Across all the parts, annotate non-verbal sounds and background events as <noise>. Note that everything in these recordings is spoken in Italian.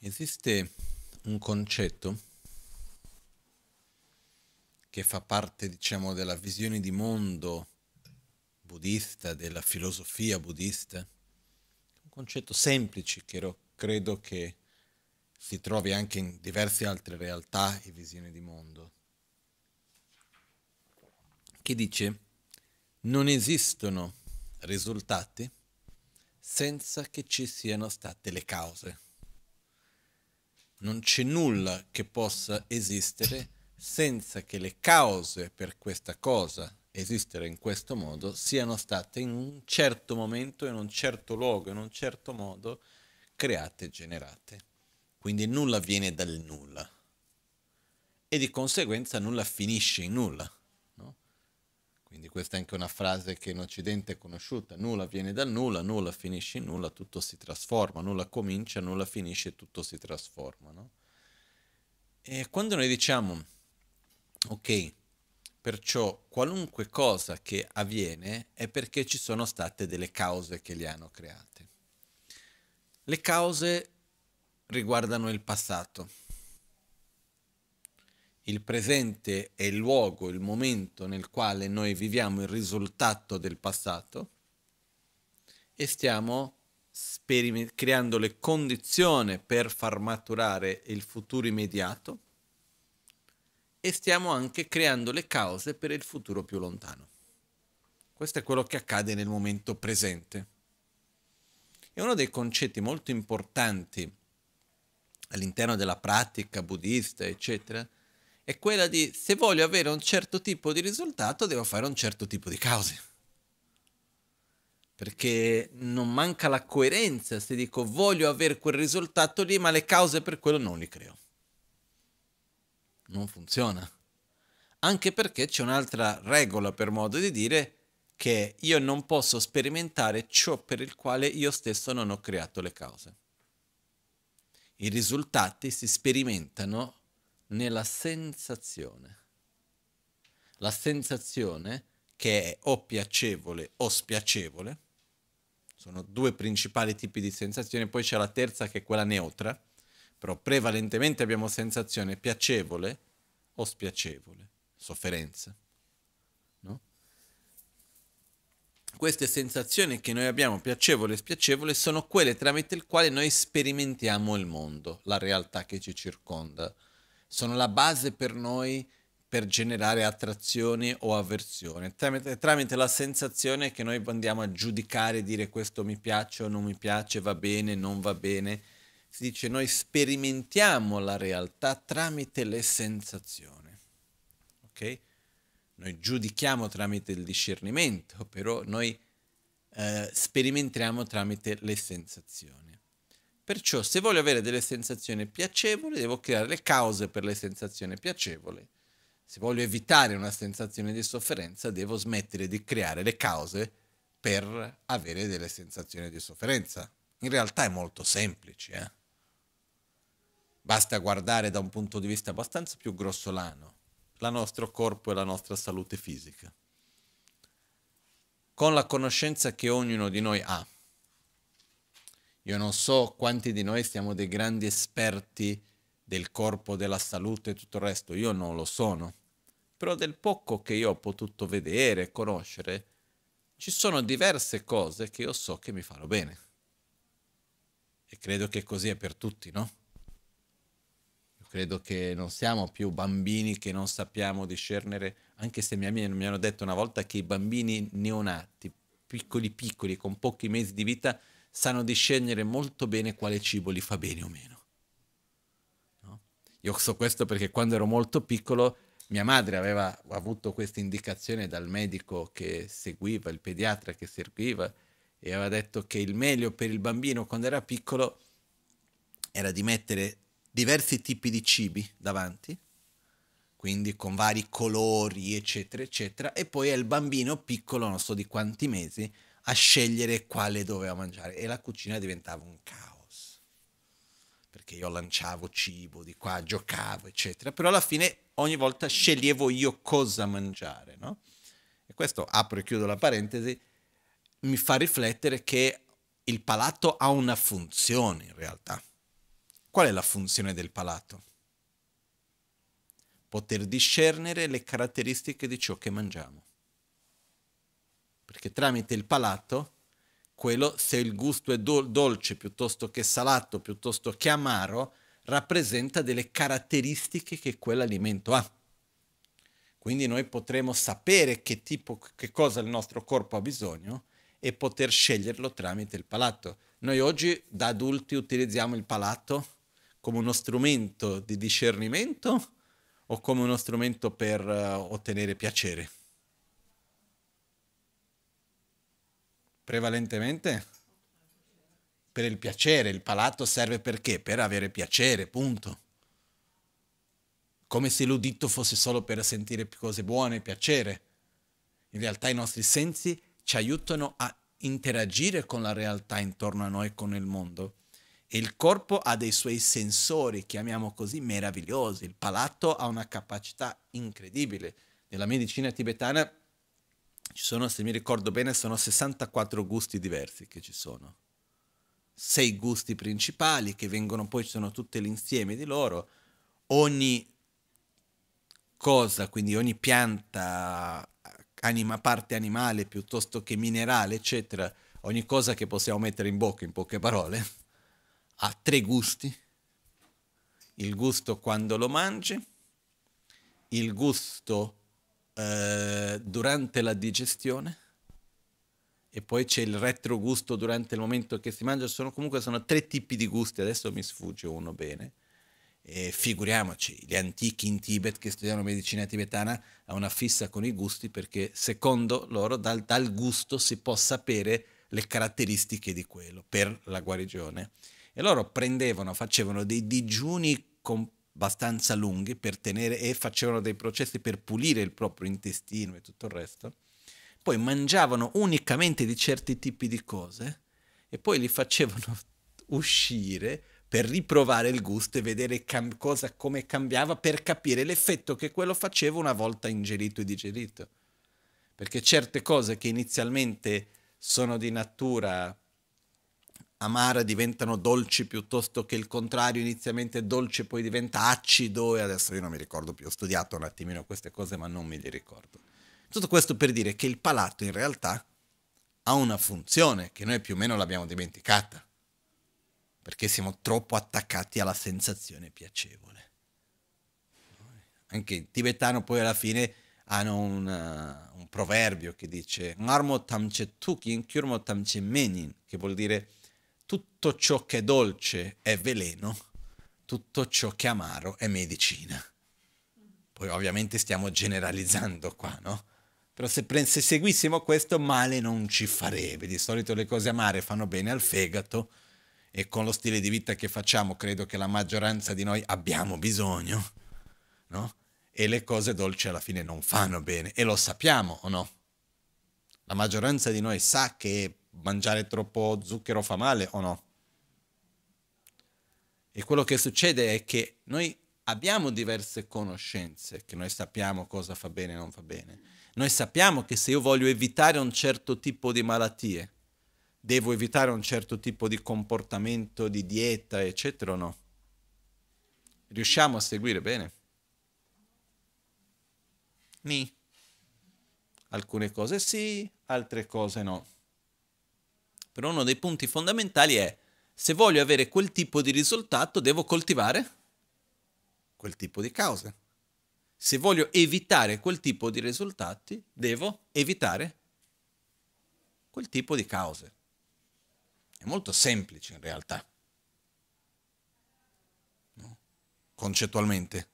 Esiste un concetto che fa parte, diciamo, della visione di mondo buddista, della filosofia buddista, un concetto semplice che credo che si trovi anche in diverse altre realtà e visioni di mondo, che dice non esistono risultati senza che ci siano state le cause non c'è nulla che possa esistere senza che le cause per questa cosa esistere in questo modo siano state in un certo momento, in un certo luogo, in un certo modo create e generate. Quindi nulla viene dal nulla e di conseguenza nulla finisce in nulla. Quindi questa è anche una frase che in Occidente è conosciuta, nulla viene dal nulla, nulla finisce in nulla, tutto si trasforma, nulla comincia, nulla finisce, tutto si trasforma. No? E quando noi diciamo, ok, perciò qualunque cosa che avviene è perché ci sono state delle cause che li hanno create. Le cause riguardano il passato il presente è il luogo, il momento nel quale noi viviamo il risultato del passato e stiamo sperime- creando le condizioni per far maturare il futuro immediato e stiamo anche creando le cause per il futuro più lontano. Questo è quello che accade nel momento presente. E uno dei concetti molto importanti all'interno della pratica buddista, eccetera, è quella di se voglio avere un certo tipo di risultato devo fare un certo tipo di cause. Perché non manca la coerenza se dico voglio avere quel risultato lì, ma le cause per quello non le creo. Non funziona. Anche perché c'è un'altra regola, per modo di dire, che io non posso sperimentare ciò per il quale io stesso non ho creato le cause. I risultati si sperimentano nella sensazione. La sensazione che è o piacevole o spiacevole, sono due principali tipi di sensazione, poi c'è la terza che è quella neutra, però prevalentemente abbiamo sensazione piacevole o spiacevole, sofferenza. No? Queste sensazioni che noi abbiamo, piacevole e spiacevole, sono quelle tramite le quali noi sperimentiamo il mondo, la realtà che ci circonda, sono la base per noi per generare attrazione o avversione, tramite, tramite, la sensazione che noi andiamo a giudicare, dire questo mi piace o non mi piace, va bene, non va bene. Si dice noi sperimentiamo la realtà tramite le sensazioni. Ok? Noi giudichiamo tramite il discernimento, però noi eh, sperimentiamo tramite le sensazioni. Perciò se voglio avere delle sensazioni piacevoli, devo creare le cause per le sensazioni piacevoli. Se voglio evitare una sensazione di sofferenza, devo smettere di creare le cause per avere delle sensazioni di sofferenza. In realtà è molto semplice. Eh? Basta guardare da un punto di vista abbastanza più grossolano il nostro corpo e la nostra salute fisica. Con la conoscenza che ognuno di noi ha io non so quanti di noi siamo dei grandi esperti del corpo, della salute e tutto il resto, io non lo sono. Però del poco che io ho potuto vedere conoscere, ci sono diverse cose che io so che mi fanno bene. E credo che così è per tutti, no? Io credo che non siamo più bambini che non sappiamo discernere, anche se mi hanno detto una volta che i bambini neonati, piccoli piccoli, con pochi mesi di vita, sanno discernere molto bene quale cibo li fa bene o meno. No? Io so questo perché quando ero molto piccolo mia madre aveva avuto questa indicazione dal medico che seguiva, il pediatra che seguiva, e aveva detto che il meglio per il bambino quando era piccolo era di mettere diversi tipi di cibi davanti, quindi con vari colori, eccetera, eccetera, e poi è il bambino piccolo, non so di quanti mesi, a scegliere quale doveva mangiare e la cucina diventava un caos perché io lanciavo cibo di qua, giocavo eccetera, però alla fine ogni volta sceglievo io cosa mangiare, no? E questo, apro e chiudo la parentesi, mi fa riflettere che il palato ha una funzione in realtà. Qual è la funzione del palato? Poter discernere le caratteristiche di ciò che mangiamo perché tramite il palato, quello se il gusto è dol- dolce piuttosto che salato, piuttosto che amaro, rappresenta delle caratteristiche che quell'alimento ha. Quindi noi potremo sapere che tipo, che cosa il nostro corpo ha bisogno e poter sceglierlo tramite il palato. Noi oggi da adulti utilizziamo il palato come uno strumento di discernimento o come uno strumento per uh, ottenere piacere? Prevalentemente per il piacere, il palato serve perché? Per avere piacere, punto. Come se l'udito fosse solo per sentire cose buone, piacere. In realtà i nostri sensi ci aiutano a interagire con la realtà intorno a noi, con il mondo. E il corpo ha dei suoi sensori, chiamiamo così, meravigliosi. Il palato ha una capacità incredibile. Nella medicina tibetana ci sono, se mi ricordo bene, sono 64 gusti diversi che ci sono. Sei gusti principali che vengono poi, ci sono tutte l'insieme di loro. Ogni cosa, quindi ogni pianta, anima, parte animale piuttosto che minerale, eccetera, ogni cosa che possiamo mettere in bocca, in poche parole, <laughs> ha tre gusti. Il gusto quando lo mangi, il gusto eh, durante la digestione e poi c'è il retrogusto durante il momento che si mangia, sono comunque sono tre tipi di gusti, adesso mi sfugge uno bene. E figuriamoci, gli antichi in Tibet che studiano medicina tibetana hanno una fissa con i gusti perché secondo loro dal, dal gusto si può sapere le caratteristiche di quello per la guarigione. E loro prendevano, facevano dei digiuni completamente abbastanza lunghi per tenere e facevano dei processi per pulire il proprio intestino e tutto il resto. Poi mangiavano unicamente di certi tipi di cose e poi li facevano <laughs> uscire per riprovare il gusto e vedere cam- cosa, come cambiava per capire l'effetto che quello faceva una volta ingerito e digerito. Perché certe cose che inizialmente sono di natura amara diventano dolci piuttosto che il contrario, inizialmente dolce poi diventa acido e adesso io non mi ricordo più, ho studiato un attimino queste cose ma non me le ricordo. Tutto questo per dire che il palato in realtà ha una funzione che noi più o meno l'abbiamo dimenticata, perché siamo troppo attaccati alla sensazione piacevole. Anche in tibetano poi alla fine hanno una, uh, un proverbio che dice Marmo tamche tukin, kyurmo tamche menin, che vuol dire tutto ciò che è dolce è veleno, tutto ciò che è amaro è medicina. Poi ovviamente stiamo generalizzando qua, no? Però se, pre- se seguissimo questo male non ci farebbe. Di solito le cose amare fanno bene al fegato e con lo stile di vita che facciamo credo che la maggioranza di noi abbiamo bisogno, no? E le cose dolci alla fine non fanno bene e lo sappiamo o no? La maggioranza di noi sa che mangiare troppo zucchero fa male o no? E quello che succede è che noi abbiamo diverse conoscenze, che noi sappiamo cosa fa bene e non fa bene. Noi sappiamo che se io voglio evitare un certo tipo di malattie, devo evitare un certo tipo di comportamento, di dieta, eccetera o no? Riusciamo a seguire bene? Ni. Alcune cose sì, altre cose no. Però uno dei punti fondamentali è se voglio avere quel tipo di risultato devo coltivare quel tipo di cause. Se voglio evitare quel tipo di risultati devo evitare quel tipo di cause. È molto semplice in realtà, concettualmente.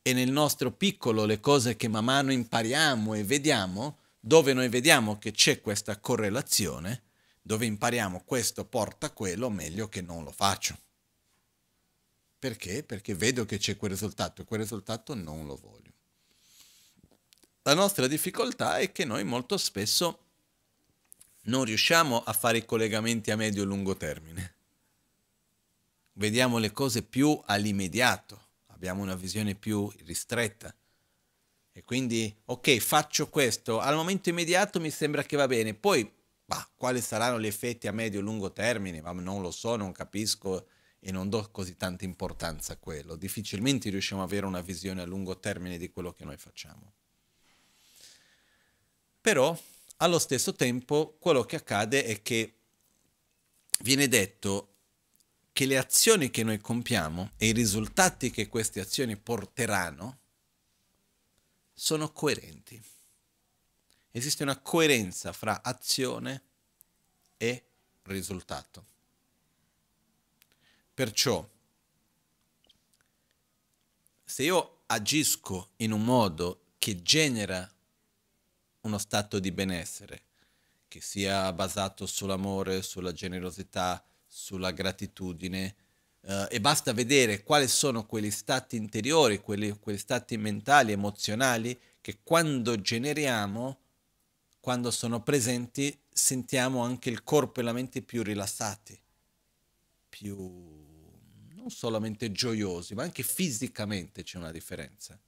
E nel nostro piccolo le cose che man mano impariamo e vediamo, dove noi vediamo che c'è questa correlazione, dove impariamo questo porta quello, meglio che non lo faccio. Perché? Perché vedo che c'è quel risultato e quel risultato non lo voglio. La nostra difficoltà è che noi molto spesso non riusciamo a fare i collegamenti a medio e lungo termine. Vediamo le cose più all'immediato, abbiamo una visione più ristretta. E quindi, ok, faccio questo, al momento immediato mi sembra che va bene, poi Bah, quali saranno gli effetti a medio e lungo termine? Ma non lo so, non capisco e non do così tanta importanza a quello. Difficilmente riusciamo ad avere una visione a lungo termine di quello che noi facciamo. Però, allo stesso tempo, quello che accade è che viene detto che le azioni che noi compiamo e i risultati che queste azioni porteranno sono coerenti esiste una coerenza fra azione e risultato. Perciò, se io agisco in un modo che genera uno stato di benessere, che sia basato sull'amore, sulla generosità, sulla gratitudine, eh, e basta vedere quali sono quegli stati interiori, quelli, quegli stati mentali, emozionali, che quando generiamo quando sono presenti, sentiamo anche il corpo e la mente più rilassati, più non solamente gioiosi, ma anche fisicamente c'è una differenza.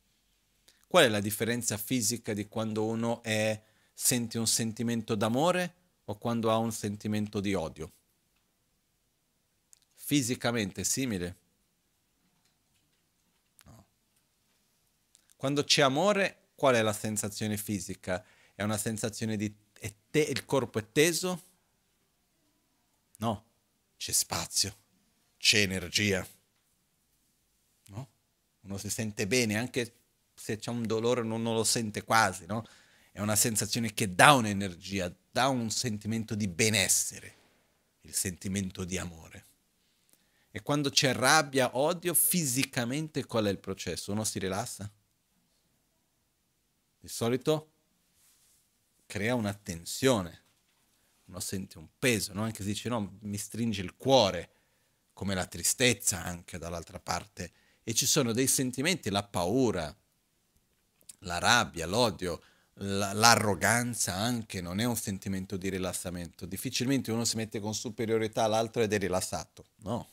Qual è la differenza fisica di quando uno è, sente un sentimento d'amore o quando ha un sentimento di odio? Fisicamente simile? No. Quando c'è amore, qual è la sensazione fisica? È una sensazione di... Te, il corpo è teso? No, c'è spazio, c'è energia. No? Uno si sente bene anche se c'è un dolore non lo sente quasi, no? È una sensazione che dà un'energia, dà un sentimento di benessere, il sentimento di amore. E quando c'è rabbia, odio, fisicamente qual è il processo? Uno si rilassa? Di solito crea una tensione, uno sente un peso, no? anche se dice no, mi stringe il cuore, come la tristezza anche dall'altra parte, e ci sono dei sentimenti, la paura, la rabbia, l'odio, l'arroganza anche non è un sentimento di rilassamento. Difficilmente uno si mette con superiorità all'altro ed è rilassato, no.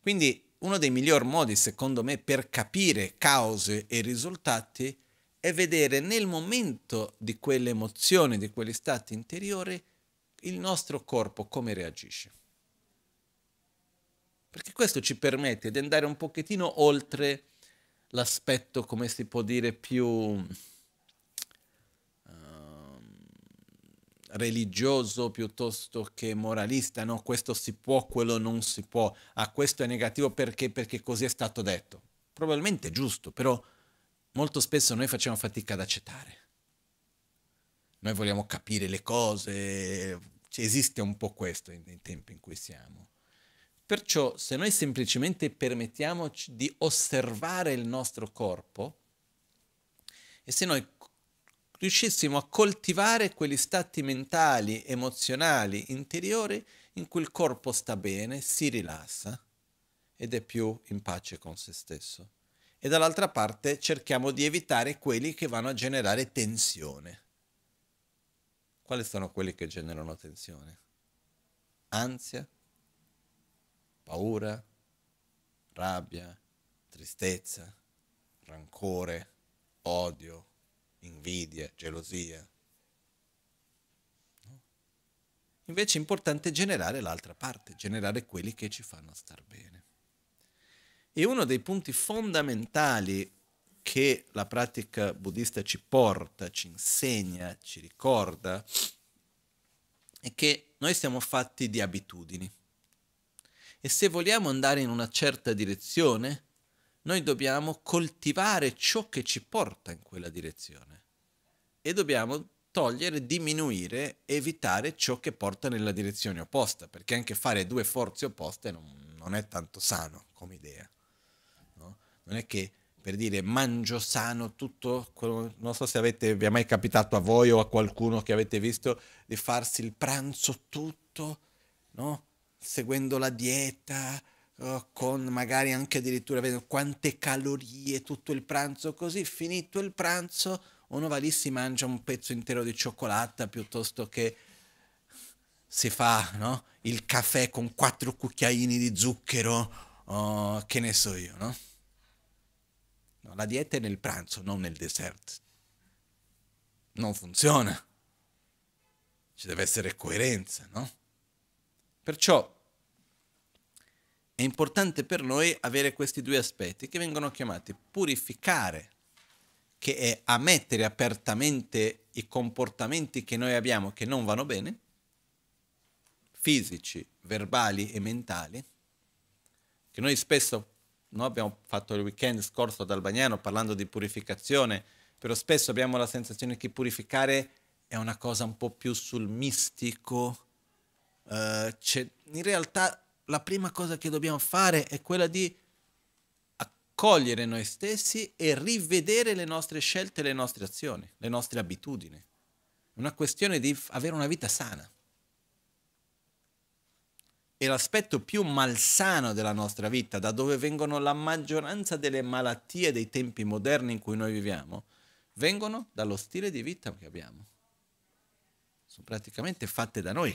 Quindi uno dei miglior modi, secondo me, per capire cause e risultati è è vedere nel momento di quell'emozione, di quell'estate interiore, il nostro corpo come reagisce. Perché questo ci permette di andare un pochettino oltre l'aspetto, come si può dire, più uh, religioso piuttosto che moralista, no? Questo si può, quello non si può, ah, questo è negativo perché, perché così è stato detto. Probabilmente è giusto, però molto spesso noi facciamo fatica ad accettare. Noi vogliamo capire le cose, esiste un po' questo nei tempi in cui siamo. Perciò se noi semplicemente permettiamoci di osservare il nostro corpo e se noi riuscissimo a coltivare quegli stati mentali, emozionali, interiori in cui il corpo sta bene, si rilassa ed è più in pace con se stesso e dall'altra parte cerchiamo di evitare quelli che vanno a generare tensione. Quali sono quelli che generano tensione? Ansia, paura, rabbia, tristezza, rancore, odio, invidia, gelosia. Invece è importante generare l'altra parte, generare quelli che ci fanno star bene. E uno dei punti fondamentali che la pratica buddista ci porta, ci insegna, ci ricorda, è che noi siamo fatti di abitudini. E se vogliamo andare in una certa direzione, noi dobbiamo coltivare ciò che ci porta in quella direzione. E dobbiamo togliere, diminuire, evitare ciò che porta nella direzione opposta, perché anche fare due forze opposte non, non è tanto sano come idea non è che per dire mangio sano tutto, non so se avete, vi è mai capitato a voi o a qualcuno che avete visto di farsi il pranzo tutto, no? seguendo la dieta, eh, con magari anche addirittura vedo quante calorie, tutto il pranzo così, finito il pranzo uno va lì si mangia un pezzo intero di cioccolata piuttosto che si fa no? il caffè con quattro cucchiaini di zucchero, oh, che ne so io, no? No, la dieta è nel pranzo, non nel dessert. Non funziona. Ci deve essere coerenza, no? Perciò è importante per noi avere questi due aspetti che vengono chiamati purificare, che è ammettere apertamente i comportamenti che noi abbiamo che non vanno bene, fisici, verbali e mentali, che noi spesso noi abbiamo fatto il weekend scorso ad Albagnano parlando di purificazione, però spesso abbiamo la sensazione che purificare è una cosa un po' più sul mistico. Uh, in realtà la prima cosa che dobbiamo fare è quella di accogliere noi stessi e rivedere le nostre scelte, le nostre azioni, le nostre abitudini. È una questione di avere una vita sana è l'aspetto più malsano della nostra vita, da dove vengono la maggioranza delle malattie dei tempi moderni in cui noi viviamo, vengono dallo stile di vita che abbiamo. Sono praticamente fatte da noi,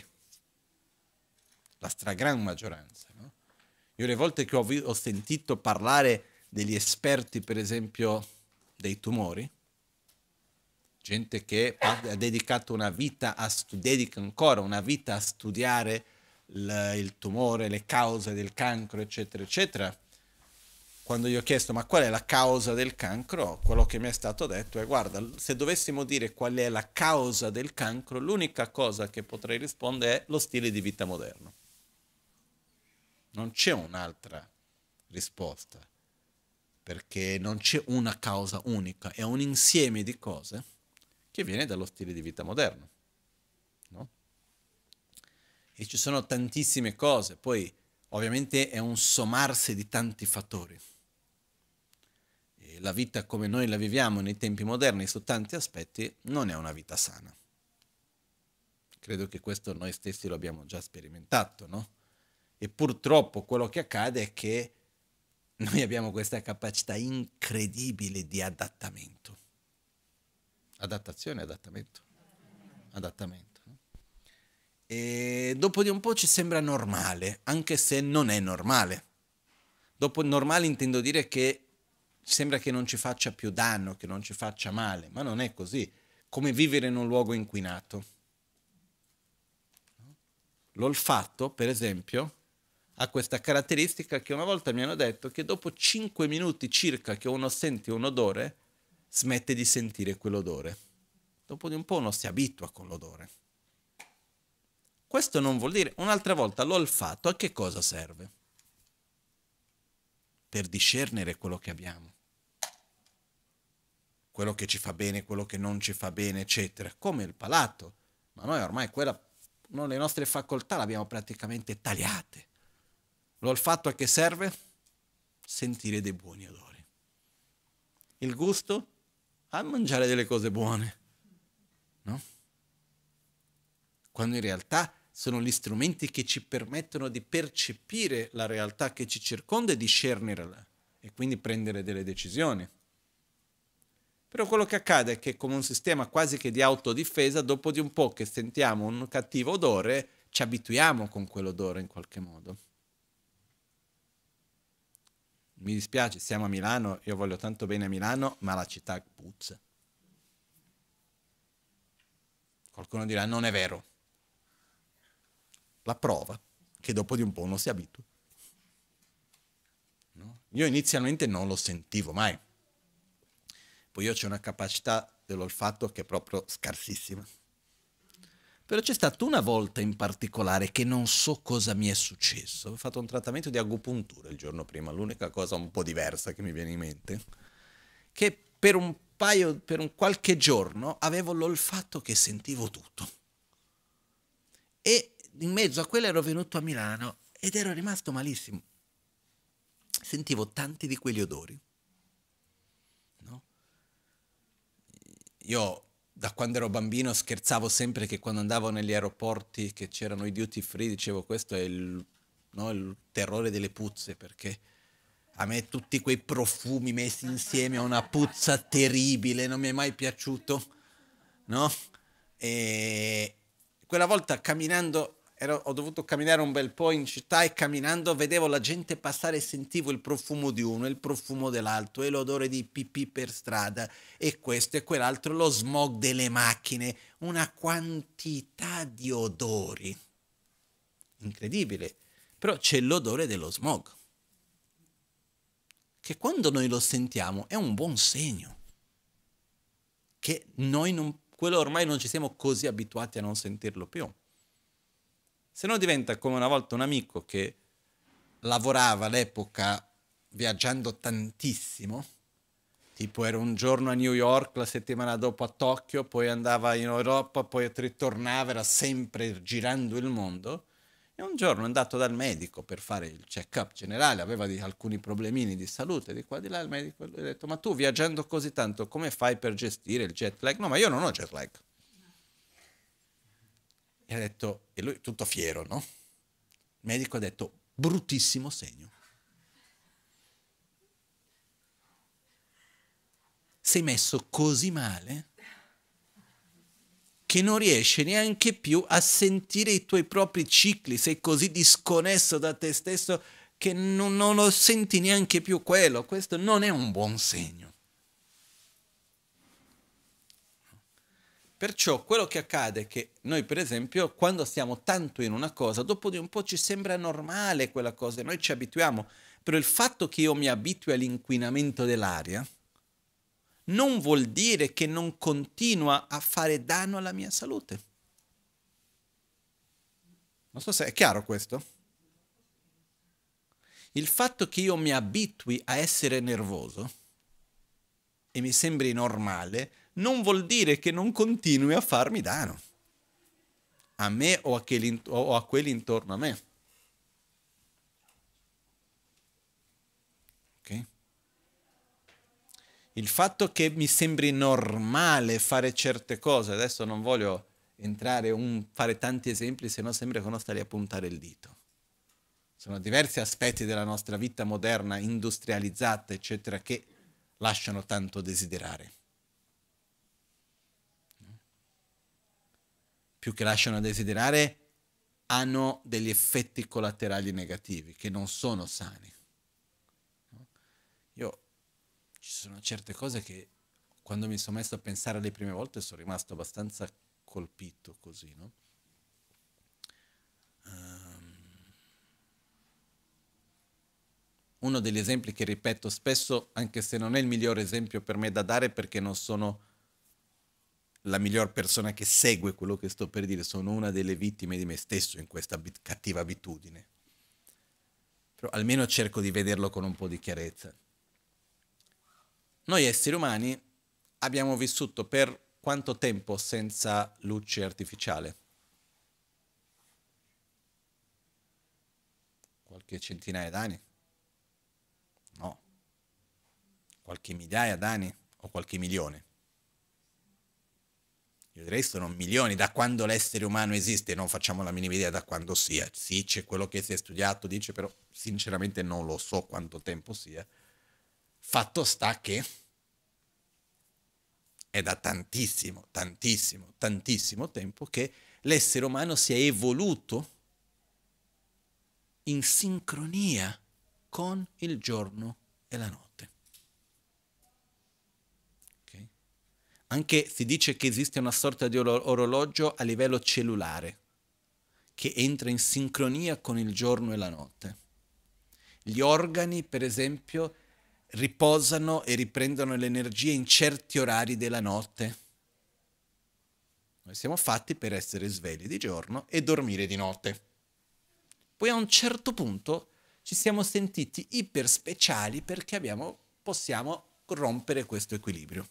la stragrande maggioranza. No? Io le volte che ho, ho sentito parlare degli esperti, per esempio, dei tumori, gente che ha dedicato una vita a, dedica ancora una vita a studiare il, il tumore, le cause del cancro, eccetera, eccetera, quando gli ho chiesto ma qual è la causa del cancro, quello che mi è stato detto è guarda, se dovessimo dire qual è la causa del cancro, l'unica cosa che potrei rispondere è lo stile di vita moderno. Non c'è un'altra risposta, perché non c'è una causa unica, è un insieme di cose che viene dallo stile di vita moderno. No? e ci sono tantissime cose, poi ovviamente è un sommarsi di tanti fattori. E la vita come noi la viviamo nei tempi moderni su tanti aspetti non è una vita sana. Credo che questo noi stessi lo abbiamo già sperimentato, no? E purtroppo quello che accade è che noi abbiamo questa capacità incredibile di adattamento. Adattazione, adattamento. Adattamento e dopo di un po' ci sembra normale, anche se non è normale. Dopo normale intendo dire che sembra che non ci faccia più danno, che non ci faccia male, ma non è così. Come vivere in un luogo inquinato. L'olfatto, per esempio, ha questa caratteristica che una volta mi hanno detto che dopo 5 minuti circa che uno sente un odore, smette di sentire quell'odore. Dopo di un po' uno si abitua con l'odore. Questo non vuol dire, un'altra volta l'olfatto a che cosa serve? Per discernere quello che abbiamo, quello che ci fa bene, quello che non ci fa bene, eccetera, come il palato, ma noi ormai quella, no, le nostre facoltà le abbiamo praticamente tagliate. L'olfatto a che serve? Sentire dei buoni odori. Il gusto? A mangiare delle cose buone, no? Quando in realtà sono gli strumenti che ci permettono di percepire la realtà che ci circonda e discernerla e quindi prendere delle decisioni. Però quello che accade è che come un sistema quasi che di autodifesa, dopo di un po' che sentiamo un cattivo odore, ci abituiamo con quell'odore in qualche modo. Mi dispiace, siamo a Milano, io voglio tanto bene a Milano, ma la città puzza. Qualcuno dirà non è vero la prova, che dopo di un po' uno si abitua. No? Io inizialmente non lo sentivo mai. Poi io c'è una capacità dell'olfatto che è proprio scarsissima. Però c'è stata una volta in particolare che non so cosa mi è successo. Ho fatto un trattamento di agopuntura il giorno prima, l'unica cosa un po' diversa che mi viene in mente, che per un paio, per un qualche giorno avevo l'olfatto che sentivo tutto. E in mezzo a quello ero venuto a Milano ed ero rimasto malissimo. Sentivo tanti di quegli odori. No? Io da quando ero bambino scherzavo sempre che quando andavo negli aeroporti che c'erano i duty free dicevo questo è il, no, il terrore delle puzze perché a me tutti quei profumi messi insieme a una puzza terribile non mi è mai piaciuto, no? E quella volta camminando ero, ho dovuto camminare un bel po' in città e camminando vedevo la gente passare e sentivo il profumo di uno, il profumo dell'altro e l'odore di pipì per strada e questo e quell'altro, lo smog delle macchine, una quantità di odori. Incredibile. Però c'è l'odore dello smog, che quando noi lo sentiamo è un buon segno, che noi non, quello ormai non ci siamo così abituati a non sentirlo più se no diventa come una volta un amico che lavorava all'epoca viaggiando tantissimo, tipo era un giorno a New York, la settimana dopo a Tokyo, poi andava in Europa, poi ritornava, era sempre girando il mondo. E un giorno è andato dal medico per fare il check-up generale, aveva di, alcuni problemini di salute, di qua di là, il medico gli ha detto, ma tu viaggiando così tanto, come fai per gestire il jet lag? No, ma io non ho jet lag. E ha detto, e lui tutto fiero, no? Il medico ha detto, bruttissimo segno. Sei messo così male che non riesci neanche più a sentire i tuoi propri cicli, sei così disconnesso da te stesso che non, non lo senti neanche più quello. Questo non è un buon segno. Perciò quello che accade è che noi, per esempio, quando stiamo tanto in una cosa, dopo di un po' ci sembra normale quella cosa, noi ci abituiamo, però il fatto che io mi abitui all'inquinamento dell'aria non vuol dire che non continua a fare danno alla mia salute. Non so se è chiaro questo. Il fatto che io mi abitui a essere nervoso e mi sembri normale non vuol dire che non continui a farmi danno, a me o a, o a quelli intorno a me. Okay? Il fatto che mi sembri normale fare certe cose, adesso non voglio entrare un, fare tanti esempi, se no sembra che uno sta a puntare il dito. Sono diversi aspetti della nostra vita moderna, industrializzata, eccetera, che lasciano tanto desiderare. più che lasciano a desiderare, hanno degli effetti collaterali negativi che non sono sani. Io ci sono certe cose che quando mi sono messo a pensare le prime volte sono rimasto abbastanza colpito così, no? Ehm, uno degli esempi che ripeto spesso, anche se non è il migliore esempio per me da dare perché non sono la miglior persona che segue quello che sto per dire, sono una delle vittime di me stesso in questa bit- cattiva abitudine. Però almeno cerco di vederlo con un po' di chiarezza. Noi esseri umani abbiamo vissuto per quanto tempo senza luce artificiale? Qualche centinaia d'anni? No. Qualche migliaia d'anni o qualche milione? Io direi sono milioni, da quando l'essere umano esiste, non facciamo la minima idea da quando sia. Sì, c'è quello che si è studiato, dice, però sinceramente non lo so quanto tempo sia. Fatto sta che è da tantissimo, tantissimo, tantissimo tempo che l'essere umano si è evoluto in sincronia con il giorno e la notte. Anche si dice che esiste una sorta di orologio a livello cellulare che entra in sincronia con il giorno e la notte. Gli organi, per esempio, riposano e riprendono l'energia in certi orari della notte. Noi siamo fatti per essere svegli di giorno e dormire di notte. Poi a un certo punto ci siamo sentiti iper speciali perché abbiamo, possiamo rompere questo equilibrio.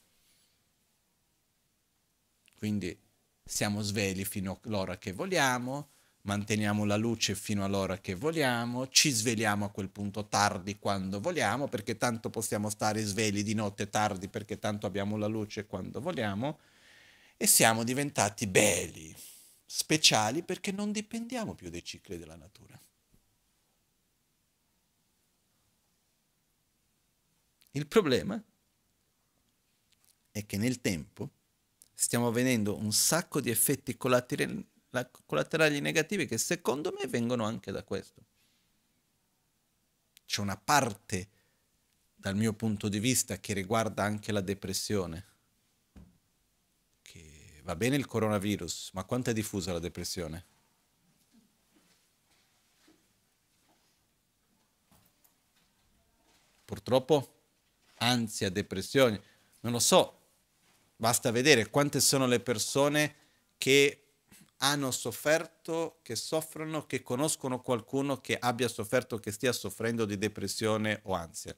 Quindi siamo svegli fino all'ora che vogliamo, manteniamo la luce fino all'ora che vogliamo, ci svegliamo a quel punto tardi quando vogliamo, perché tanto possiamo stare svegli di notte tardi perché tanto abbiamo la luce quando vogliamo e siamo diventati belli, speciali perché non dipendiamo più dai cicli della natura. Il problema è che nel tempo stiamo vedendo un sacco di effetti collaterali, collaterali negativi che secondo me vengono anche da questo. C'è una parte, dal mio punto di vista, che riguarda anche la depressione. Che va bene il coronavirus, ma quanto è diffusa la depressione? Purtroppo ansia, depressione, non lo so, Basta vedere quante sono le persone che hanno sofferto, che soffrono, che conoscono qualcuno che abbia sofferto, che stia soffrendo di depressione o ansia.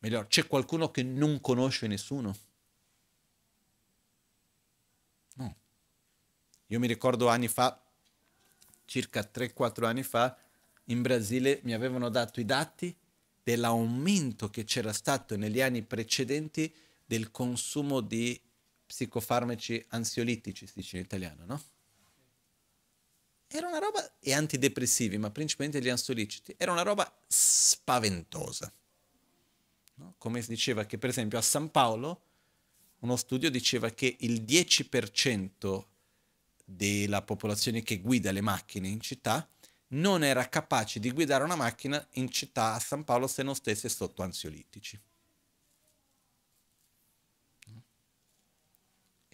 Meglio, c'è qualcuno che non conosce nessuno? No. Io mi ricordo anni fa, circa 3-4 anni fa, in Brasile mi avevano dato i dati dell'aumento che c'era stato negli anni precedenti del consumo di psicofarmaci ansiolitici, si dice in italiano, no? Era una roba, e antidepressivi, ma principalmente gli ansiolitici, era una roba spaventosa. No? Come si diceva che per esempio a San Paolo uno studio diceva che il 10% della popolazione che guida le macchine in città non era capace di guidare una macchina in città a San Paolo se non stesse sotto ansiolitici.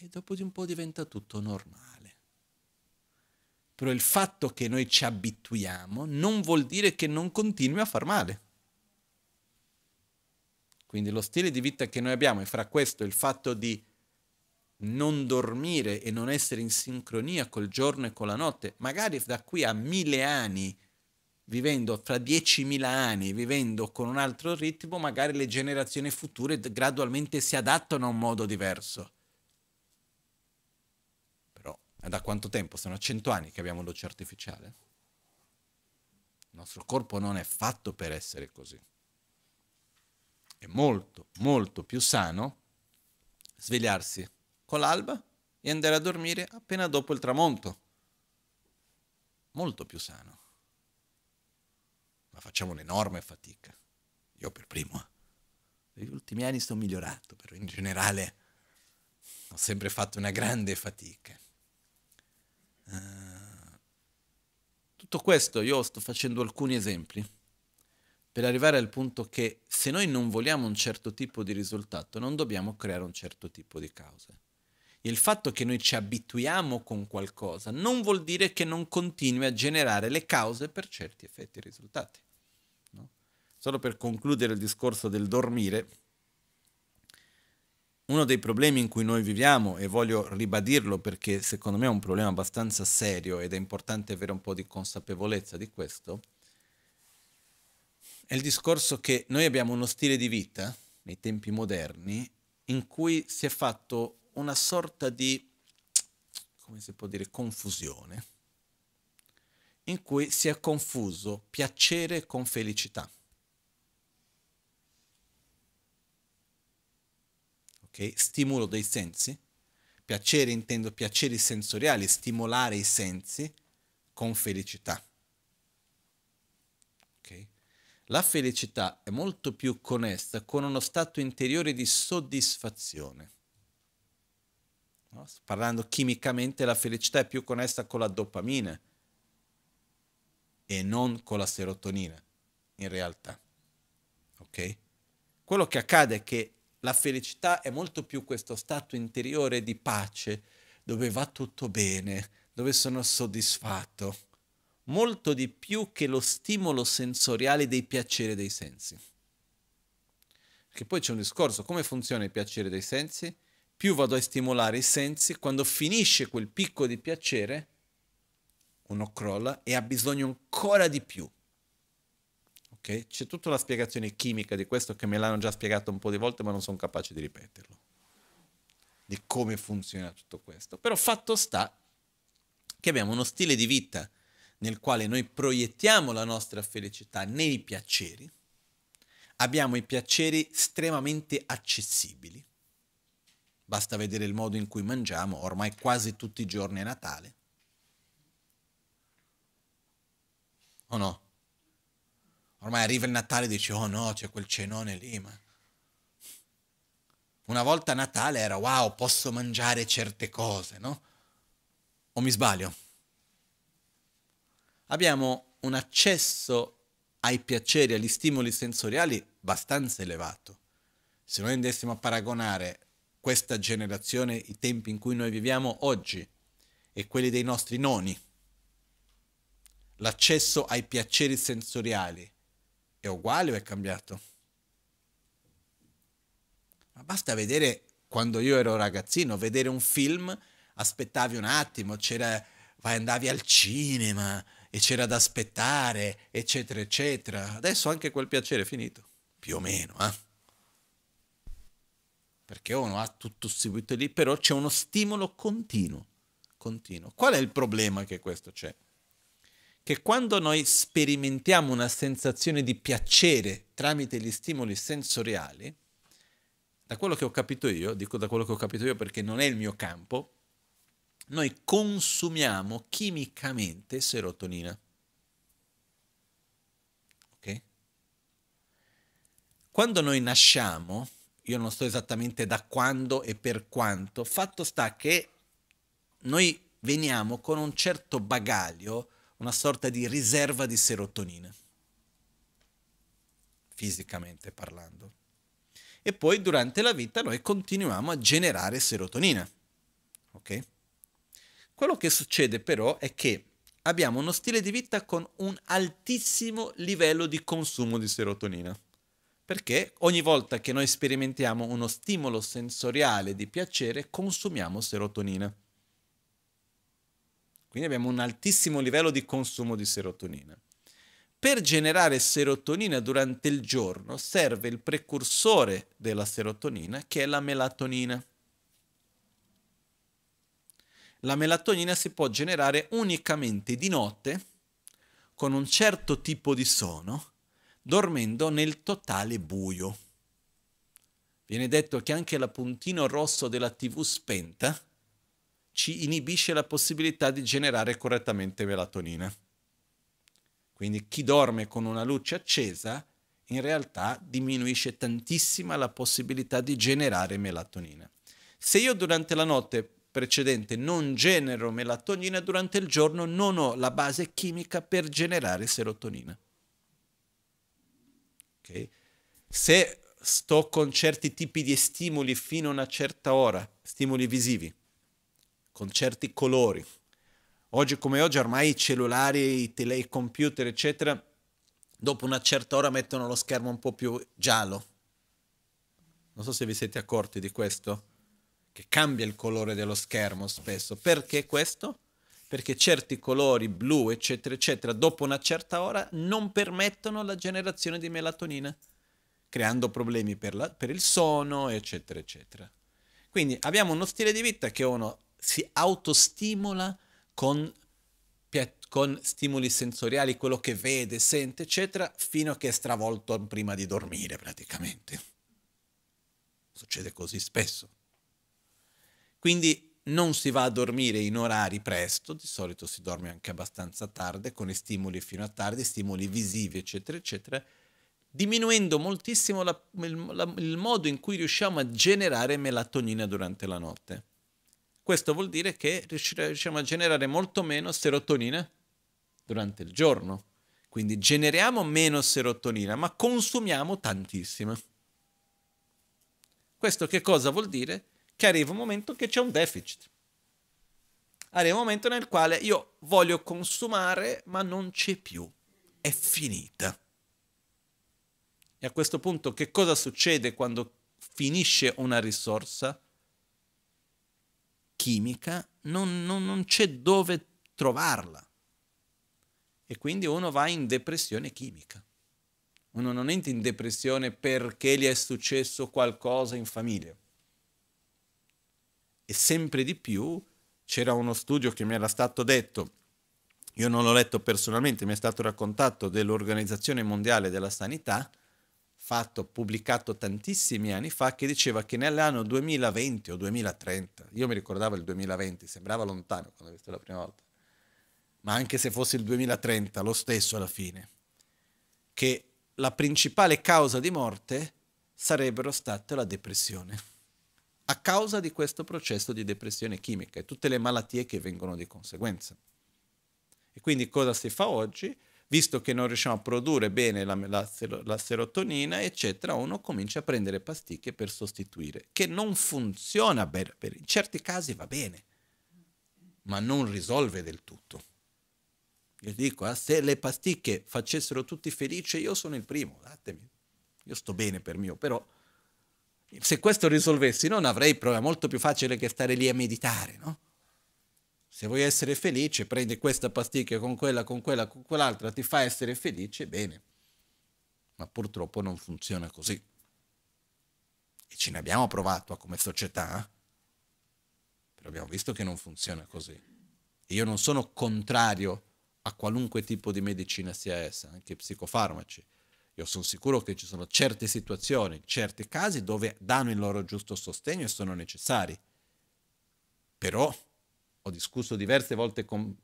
e dopo di un po' diventa tutto normale. Però il fatto che noi ci abituiamo non vuol dire che non continui a far male. Quindi lo stile di vita che noi abbiamo e fra questo il fatto di non dormire e non essere in sincronia col giorno e con la notte, magari da qui a mille anni, vivendo fra diecimila anni, vivendo con un altro ritmo, magari le generazioni future gradualmente si adattano a un modo diverso da quanto tempo? Sono 100 anni che abbiamo luce artificiale? Il nostro corpo non è fatto per essere così. È molto, molto più sano svegliarsi con l'alba e andare a dormire appena dopo il tramonto. Molto più sano. Ma facciamo un'enorme fatica. Io per primo. Eh. Negli ultimi anni sto migliorato, però in generale ho sempre fatto una grande fatica. Eh, tutto questo io sto facendo alcuni esempi per arrivare al punto che se noi non vogliamo un certo tipo di risultato non dobbiamo creare un certo tipo di cause. Il fatto che noi ci abituiamo con qualcosa non vuol dire che non continui a generare le cause per certi effetti e risultati. No? Solo per concludere il discorso del dormire, uno dei problemi in cui noi viviamo, e voglio ribadirlo perché secondo me è un problema abbastanza serio ed è importante avere un po' di consapevolezza di questo, è il discorso che noi abbiamo uno stile di vita nei tempi moderni in cui si è fatto una sorta di, come si può dire, confusione, in cui si è confuso piacere con felicità. okay? stimolo dei sensi, piacere intendo piaceri sensoriali, stimolare i sensi con felicità. Okay? La felicità è molto più connessa con uno stato interiore di soddisfazione. No? Parlando chimicamente, la felicità è più connessa con la dopamina e non con la serotonina, in realtà. Okay? Quello che accade è che la felicità è molto più questo stato interiore di pace, dove va tutto bene, dove sono soddisfatto, molto di più che lo stimolo sensoriale dei piaceri dei sensi. Perché poi c'è un discorso, come funziona il piacere dei sensi? Più vado a stimolare i sensi, quando finisce quel picco di piacere, uno crolla e ha bisogno ancora di più. Okay? C'è tutta la spiegazione chimica di questo che me l'hanno già spiegato un po' di volte, ma non sono capace di ripeterlo. Di come funziona tutto questo. Però fatto sta che abbiamo uno stile di vita nel quale noi proiettiamo la nostra felicità nei piaceri, abbiamo i piaceri estremamente accessibili. Basta vedere il modo in cui mangiamo, ormai quasi tutti i giorni è Natale. O no? Ormai arriva il Natale e dici, oh no, c'è quel cenone lì, ma... Una volta Natale era, wow, posso mangiare certe cose, no? O mi sbaglio? Abbiamo un accesso ai piaceri, agli stimoli sensoriali abbastanza elevato. Se noi andessimo a paragonare questa generazione, i tempi in cui noi viviamo oggi e quelli dei nostri noni, l'accesso ai piaceri sensoriali è uguale o è cambiato? Ma basta vedere quando io ero ragazzino, vedere un film, aspettavi un attimo, c'era, vai, andavi al cinema e c'era da aspettare, eccetera, eccetera. Adesso anche quel piacere è finito, più o meno, eh? Perché uno ha tutto seguito lì, però c'è uno stimolo continuo, continuo. Qual è il problema che questo c'è? che quando noi sperimentiamo una sensazione di piacere tramite gli stimoli sensoriali, da quello che ho capito io, dico da quello che ho capito io perché non è il mio campo, noi consumiamo chimicamente serotonina. Ok? Quando noi nasciamo, io non so esattamente da quando e per quanto, fatto sta che noi veniamo con un certo bagaglio una sorta di riserva di serotonina, fisicamente parlando. E poi durante la vita noi continuiamo a generare serotonina. Ok? Quello che succede però è che abbiamo uno stile di vita con un altissimo livello di consumo di serotonina. Perché ogni volta che noi sperimentiamo uno stimolo sensoriale di piacere, consumiamo serotonina. Quindi abbiamo un altissimo livello di consumo di serotonina. Per generare serotonina durante il giorno serve il precursore della serotonina che è la melatonina. La melatonina si può generare unicamente di notte con un certo tipo di sono dormendo nel totale buio. Viene detto che anche la puntino rosso della TV spenta ci inibisce la possibilità di generare correttamente melatonina. Quindi chi dorme con una luce accesa in realtà diminuisce tantissima la possibilità di generare melatonina. Se io durante la notte precedente non genero melatonina, durante il giorno non ho la base chimica per generare serotonina. Okay? Se sto con certi tipi di stimoli fino a una certa ora, stimoli visivi, con certi colori. Oggi come oggi ormai i cellulari, i, telecomputer eccetera, dopo una certa ora mettono lo schermo un po' più giallo. Non so se vi siete accorti di questo, che cambia il colore dello schermo spesso. Perché questo? Perché certi colori, blu, eccetera, eccetera, dopo una certa ora non permettono la generazione di melatonina, creando problemi per, la, per il sonno, eccetera, eccetera. Quindi abbiamo uno stile di vita che è uno si autostimola con, con stimoli sensoriali, quello che vede, sente, eccetera, fino a che è stravolto prima di dormire praticamente. Succede così spesso. Quindi non si va a dormire in orari presto, di solito si dorme anche abbastanza tardi, con i stimoli fino a tardi, stimoli visivi, eccetera, eccetera, diminuendo moltissimo la, il, la, il modo in cui riusciamo a generare melatonina durante la notte. Questo vuol dire che riusciamo a generare molto meno serotonina durante il giorno. Quindi generiamo meno serotonina, ma consumiamo tantissima. Questo che cosa vuol dire? Che arriva un momento che c'è un deficit. Arriva un momento nel quale io voglio consumare, ma non c'è più. È finita. E a questo punto che cosa succede quando finisce una risorsa? chimica non, non, non c'è dove trovarla. E quindi uno va in depressione chimica. Uno non entra in depressione perché gli è successo qualcosa in famiglia. E sempre di più c'era uno studio che mi era stato detto, io non l'ho letto personalmente, mi è stato raccontato dell'Organizzazione Mondiale della Sanità, fatto, pubblicato tantissimi anni fa, che diceva che nell'anno 2020 o 2030, io mi ricordavo il 2020, sembrava lontano quando l'ho visto la prima volta, ma anche se fosse il 2030, lo stesso alla fine, che la principale causa di morte sarebbero state la depressione, a causa di questo processo di depressione chimica e tutte le malattie che vengono di conseguenza. E quindi cosa si fa oggi? visto che non riusciamo a produrre bene la, la, la serotonina, eccetera, uno comincia a prendere pasticche per sostituire, che non funziona bene, in certi casi va bene, ma non risolve del tutto. Io dico, ah, se le pasticche facessero tutti felici, io sono il primo, datemi, io sto bene per mio, però se questo risolvessi non avrei problema, è molto più facile che stare lì a meditare, no? Se vuoi essere felice, prendi questa pasticca con quella, con quella, con quell'altra, ti fa essere felice, bene. Ma purtroppo non funziona così. E ce ne abbiamo provato ah, come società, eh. però abbiamo visto che non funziona così. io non sono contrario a qualunque tipo di medicina sia essa, anche psicofarmaci. Io sono sicuro che ci sono certe situazioni, certi casi dove danno il loro giusto sostegno e sono necessari. Però ho discusso diverse volte con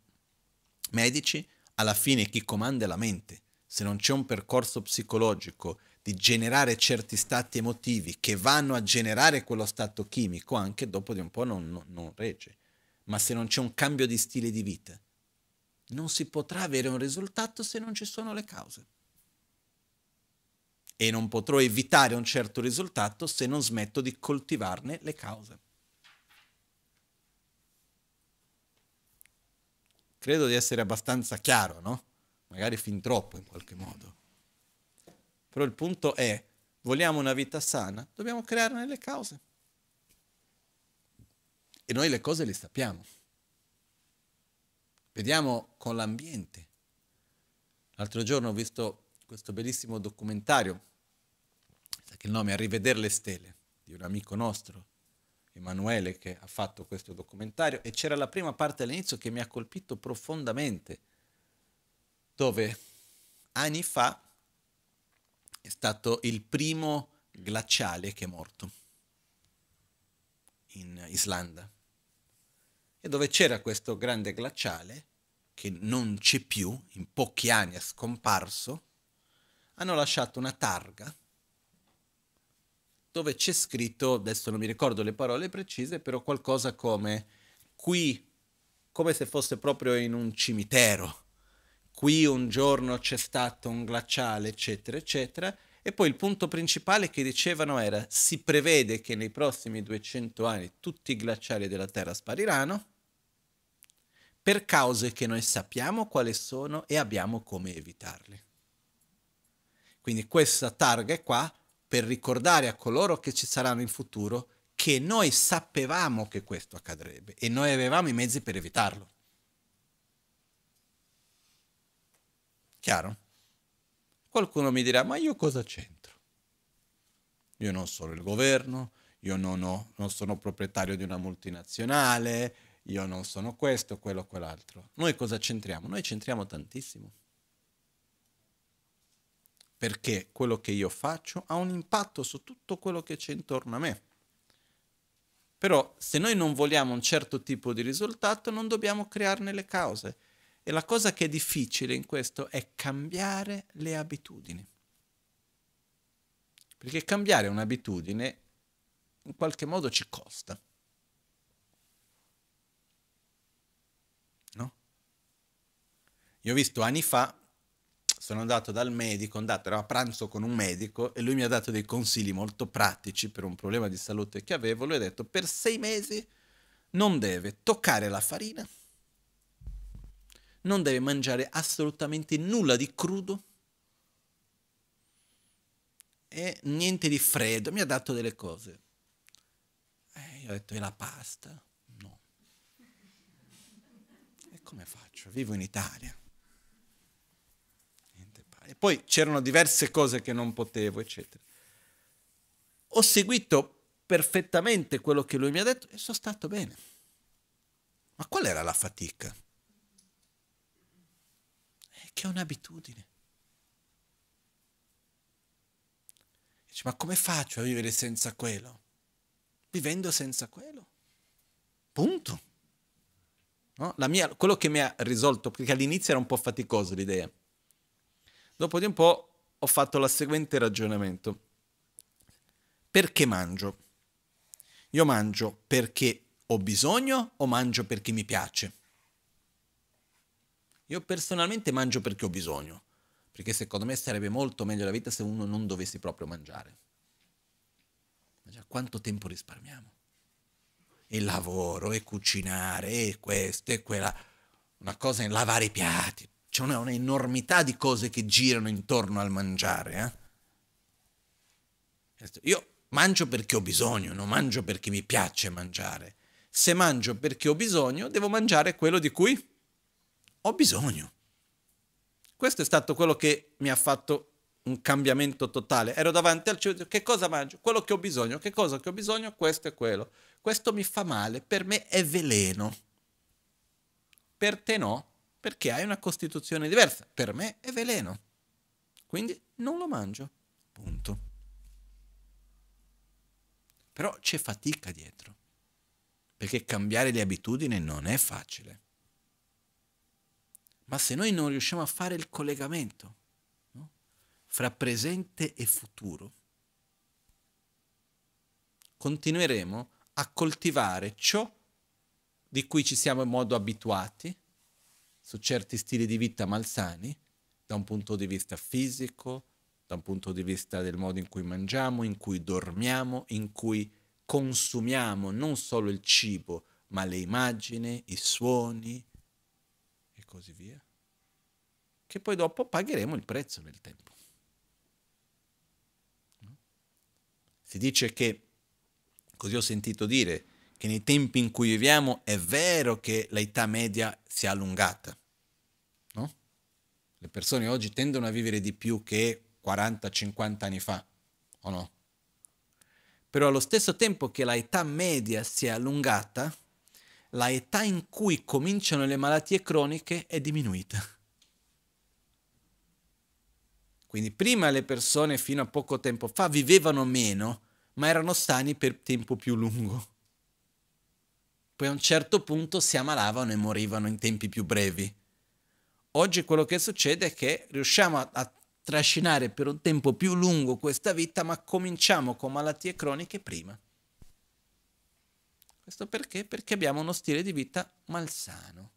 medici, alla fine chi comanda è la mente. Se non c'è un percorso psicologico di generare certi stati emotivi che vanno a generare quello stato chimico, anche dopo di un po' non, non, non regge. Ma se non c'è un cambio di stile di vita, non si potrà avere un risultato se non ci sono le cause. E non potrò evitare un certo risultato se non smetto di coltivarne le cause. Credo di essere abbastanza chiaro, no? Magari fin troppo in qualche modo. Però il punto è, vogliamo una vita sana? Dobbiamo crearne le cause. E noi le cose le sappiamo. Vediamo con l'ambiente. L'altro giorno ho visto questo bellissimo documentario, che il nome è Rivedere le stelle, di un amico nostro, Emanuele che ha fatto questo documentario e c'era la prima parte all'inizio che mi ha colpito profondamente, dove anni fa è stato il primo glaciale che è morto in Islanda e dove c'era questo grande glaciale che non c'è più, in pochi anni è scomparso, hanno lasciato una targa dove c'è scritto, adesso non mi ricordo le parole precise, però qualcosa come qui, come se fosse proprio in un cimitero, qui un giorno c'è stato un glaciale, eccetera, eccetera, e poi il punto principale che dicevano era si prevede che nei prossimi 200 anni tutti i glaciali della Terra spariranno per cause che noi sappiamo quali sono e abbiamo come evitarle. Quindi questa targa qua per ricordare a coloro che ci saranno in futuro che noi sapevamo che questo accadrebbe e noi avevamo i mezzi per evitarlo. Chiaro? Qualcuno mi dirà, ma io cosa c'entro? Io non sono il governo, io non, ho, non sono proprietario di una multinazionale, io non sono questo, quello, quell'altro. Noi cosa c'entriamo? Noi c'entriamo tantissimo perché quello che io faccio ha un impatto su tutto quello che c'è intorno a me. Però se noi non vogliamo un certo tipo di risultato non dobbiamo crearne le cause. E la cosa che è difficile in questo è cambiare le abitudini. Perché cambiare un'abitudine in qualche modo ci costa. No? Io ho visto anni fa sono andato dal medico, andato, ero a pranzo con un medico e lui mi ha dato dei consigli molto pratici per un problema di salute che avevo. Lui ha detto per sei mesi non deve toccare la farina, non deve mangiare assolutamente nulla di crudo e niente di freddo. Mi ha dato delle cose. Eh, io ho detto è la pasta? No. E come faccio? Vivo in Italia e poi c'erano diverse cose che non potevo, eccetera. Ho seguito perfettamente quello che lui mi ha detto e sono stato bene. Ma qual era la fatica? È che è un'abitudine. Dice, ma come faccio a vivere senza quello? Vivendo senza quello. Punto. No? Mia, quello che mi ha risolto, perché all'inizio era un po' faticoso l'idea, Dopo di un po' ho fatto la seguente ragionamento. Perché mangio? Io mangio perché ho bisogno o mangio perché mi piace? Io personalmente mangio perché ho bisogno, perché secondo me sarebbe molto meglio la vita se uno non dovesse proprio mangiare. Ma già quanto tempo risparmiamo? E lavoro, e cucinare, e questo, e quella. Una cosa è lavare i piatti, c'è una, un'enormità di cose che girano intorno al mangiare. Eh? Io mangio perché ho bisogno, non mangio perché mi piace mangiare. Se mangio perché ho bisogno, devo mangiare quello di cui ho bisogno. Questo è stato quello che mi ha fatto un cambiamento totale. Ero davanti al cielo, che cosa mangio? Quello che ho bisogno, che cosa che ho bisogno? Questo è quello. Questo mi fa male, per me è veleno. Per te no perché hai una costituzione diversa. Per me è veleno. Quindi non lo mangio. Punto. Però c'è fatica dietro, perché cambiare le abitudini non è facile. Ma se noi non riusciamo a fare il collegamento no? fra presente e futuro, continueremo a coltivare ciò di cui ci siamo in modo abituati su certi stili di vita malsani, da un punto di vista fisico, da un punto di vista del modo in cui mangiamo, in cui dormiamo, in cui consumiamo non solo il cibo, ma le immagini, i suoni e così via, che poi dopo pagheremo il prezzo nel tempo. Si dice che, così ho sentito dire, che nei tempi in cui viviamo è vero che l'età media si è allungata, le persone oggi tendono a vivere di più che 40-50 anni fa, o no? Però allo stesso tempo che l'età media si è allungata, la età in cui cominciano le malattie croniche è diminuita. Quindi prima le persone fino a poco tempo fa vivevano meno, ma erano sani per tempo più lungo. Poi a un certo punto si ammalavano e morivano in tempi più brevi. Oggi quello che succede è che riusciamo a, a trascinare per un tempo più lungo questa vita, ma cominciamo con malattie croniche prima. Questo perché? Perché abbiamo uno stile di vita malsano.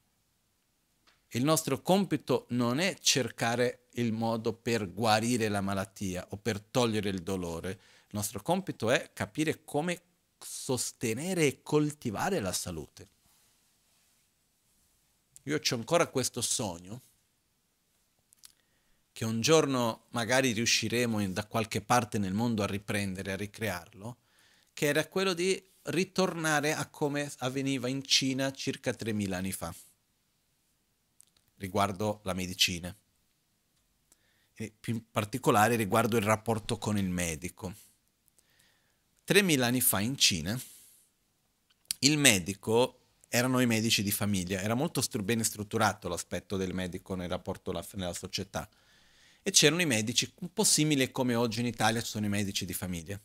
Il nostro compito non è cercare il modo per guarire la malattia o per togliere il dolore. Il nostro compito è capire come sostenere e coltivare la salute. Io ho ancora questo sogno che un giorno magari riusciremo da qualche parte nel mondo a riprendere, a ricrearlo, che era quello di ritornare a come avveniva in Cina circa 3.000 anni fa, riguardo la medicina, e più in particolare riguardo il rapporto con il medico. 3.000 anni fa in Cina il medico erano i medici di famiglia, era molto stru- ben strutturato l'aspetto del medico nel rapporto la- nella società e c'erano i medici un po' simili come oggi in Italia ci sono i medici di famiglia.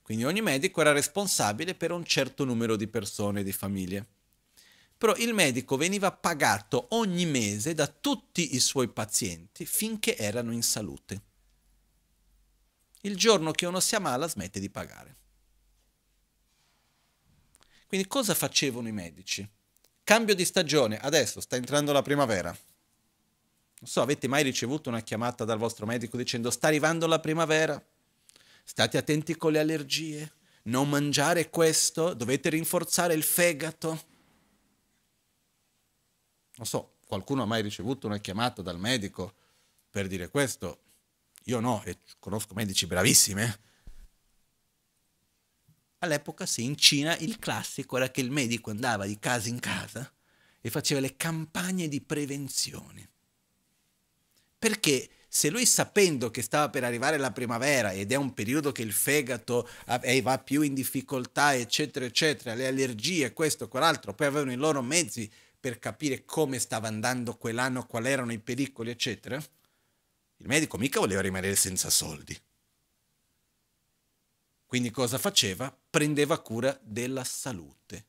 Quindi ogni medico era responsabile per un certo numero di persone, di famiglie. Però il medico veniva pagato ogni mese da tutti i suoi pazienti finché erano in salute. Il giorno che uno si ammala smette di pagare. Quindi cosa facevano i medici? Cambio di stagione, adesso sta entrando la primavera. Non so, avete mai ricevuto una chiamata dal vostro medico dicendo sta arrivando la primavera? State attenti con le allergie, non mangiare questo, dovete rinforzare il fegato. Non so, qualcuno ha mai ricevuto una chiamata dal medico per dire questo? Io no, e conosco medici bravissimi, Eh? All'epoca sì, in Cina il classico era che il medico andava di casa in casa e faceva le campagne di prevenzione. Perché se lui sapendo che stava per arrivare la primavera ed è un periodo che il fegato va più in difficoltà, eccetera, eccetera, le allergie, questo, quell'altro, poi avevano i loro mezzi per capire come stava andando quell'anno, quali erano i pericoli, eccetera, il medico mica voleva rimanere senza soldi. Quindi cosa faceva? prendeva cura della salute,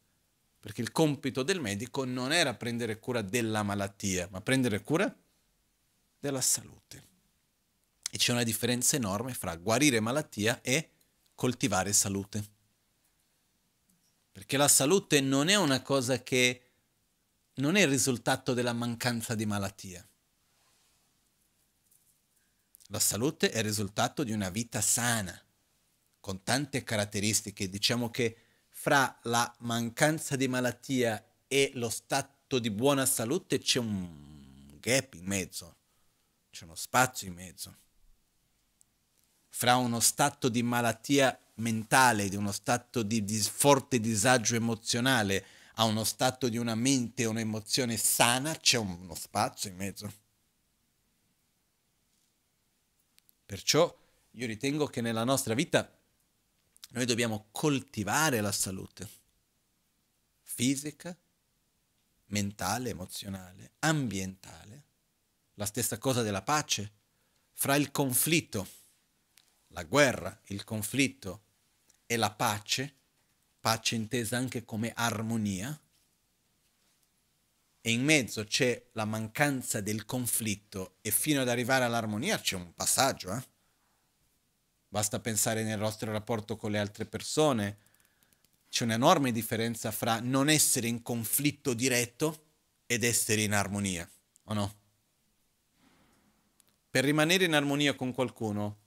perché il compito del medico non era prendere cura della malattia, ma prendere cura della salute. E c'è una differenza enorme fra guarire malattia e coltivare salute. Perché la salute non è una cosa che non è il risultato della mancanza di malattia. La salute è il risultato di una vita sana con tante caratteristiche, diciamo che fra la mancanza di malattia e lo stato di buona salute c'è un gap in mezzo, c'è uno spazio in mezzo. Fra uno stato di malattia mentale, di uno stato di, di forte disagio emozionale, a uno stato di una mente o un'emozione sana, c'è uno spazio in mezzo. Perciò io ritengo che nella nostra vita noi dobbiamo coltivare la salute fisica, mentale, emozionale, ambientale. La stessa cosa della pace. Fra il conflitto, la guerra, il conflitto e la pace, pace intesa anche come armonia, e in mezzo c'è la mancanza del conflitto e fino ad arrivare all'armonia c'è un passaggio, eh? Basta pensare nel nostro rapporto con le altre persone. C'è un'enorme differenza fra non essere in conflitto diretto ed essere in armonia, o no? Per rimanere in armonia con qualcuno,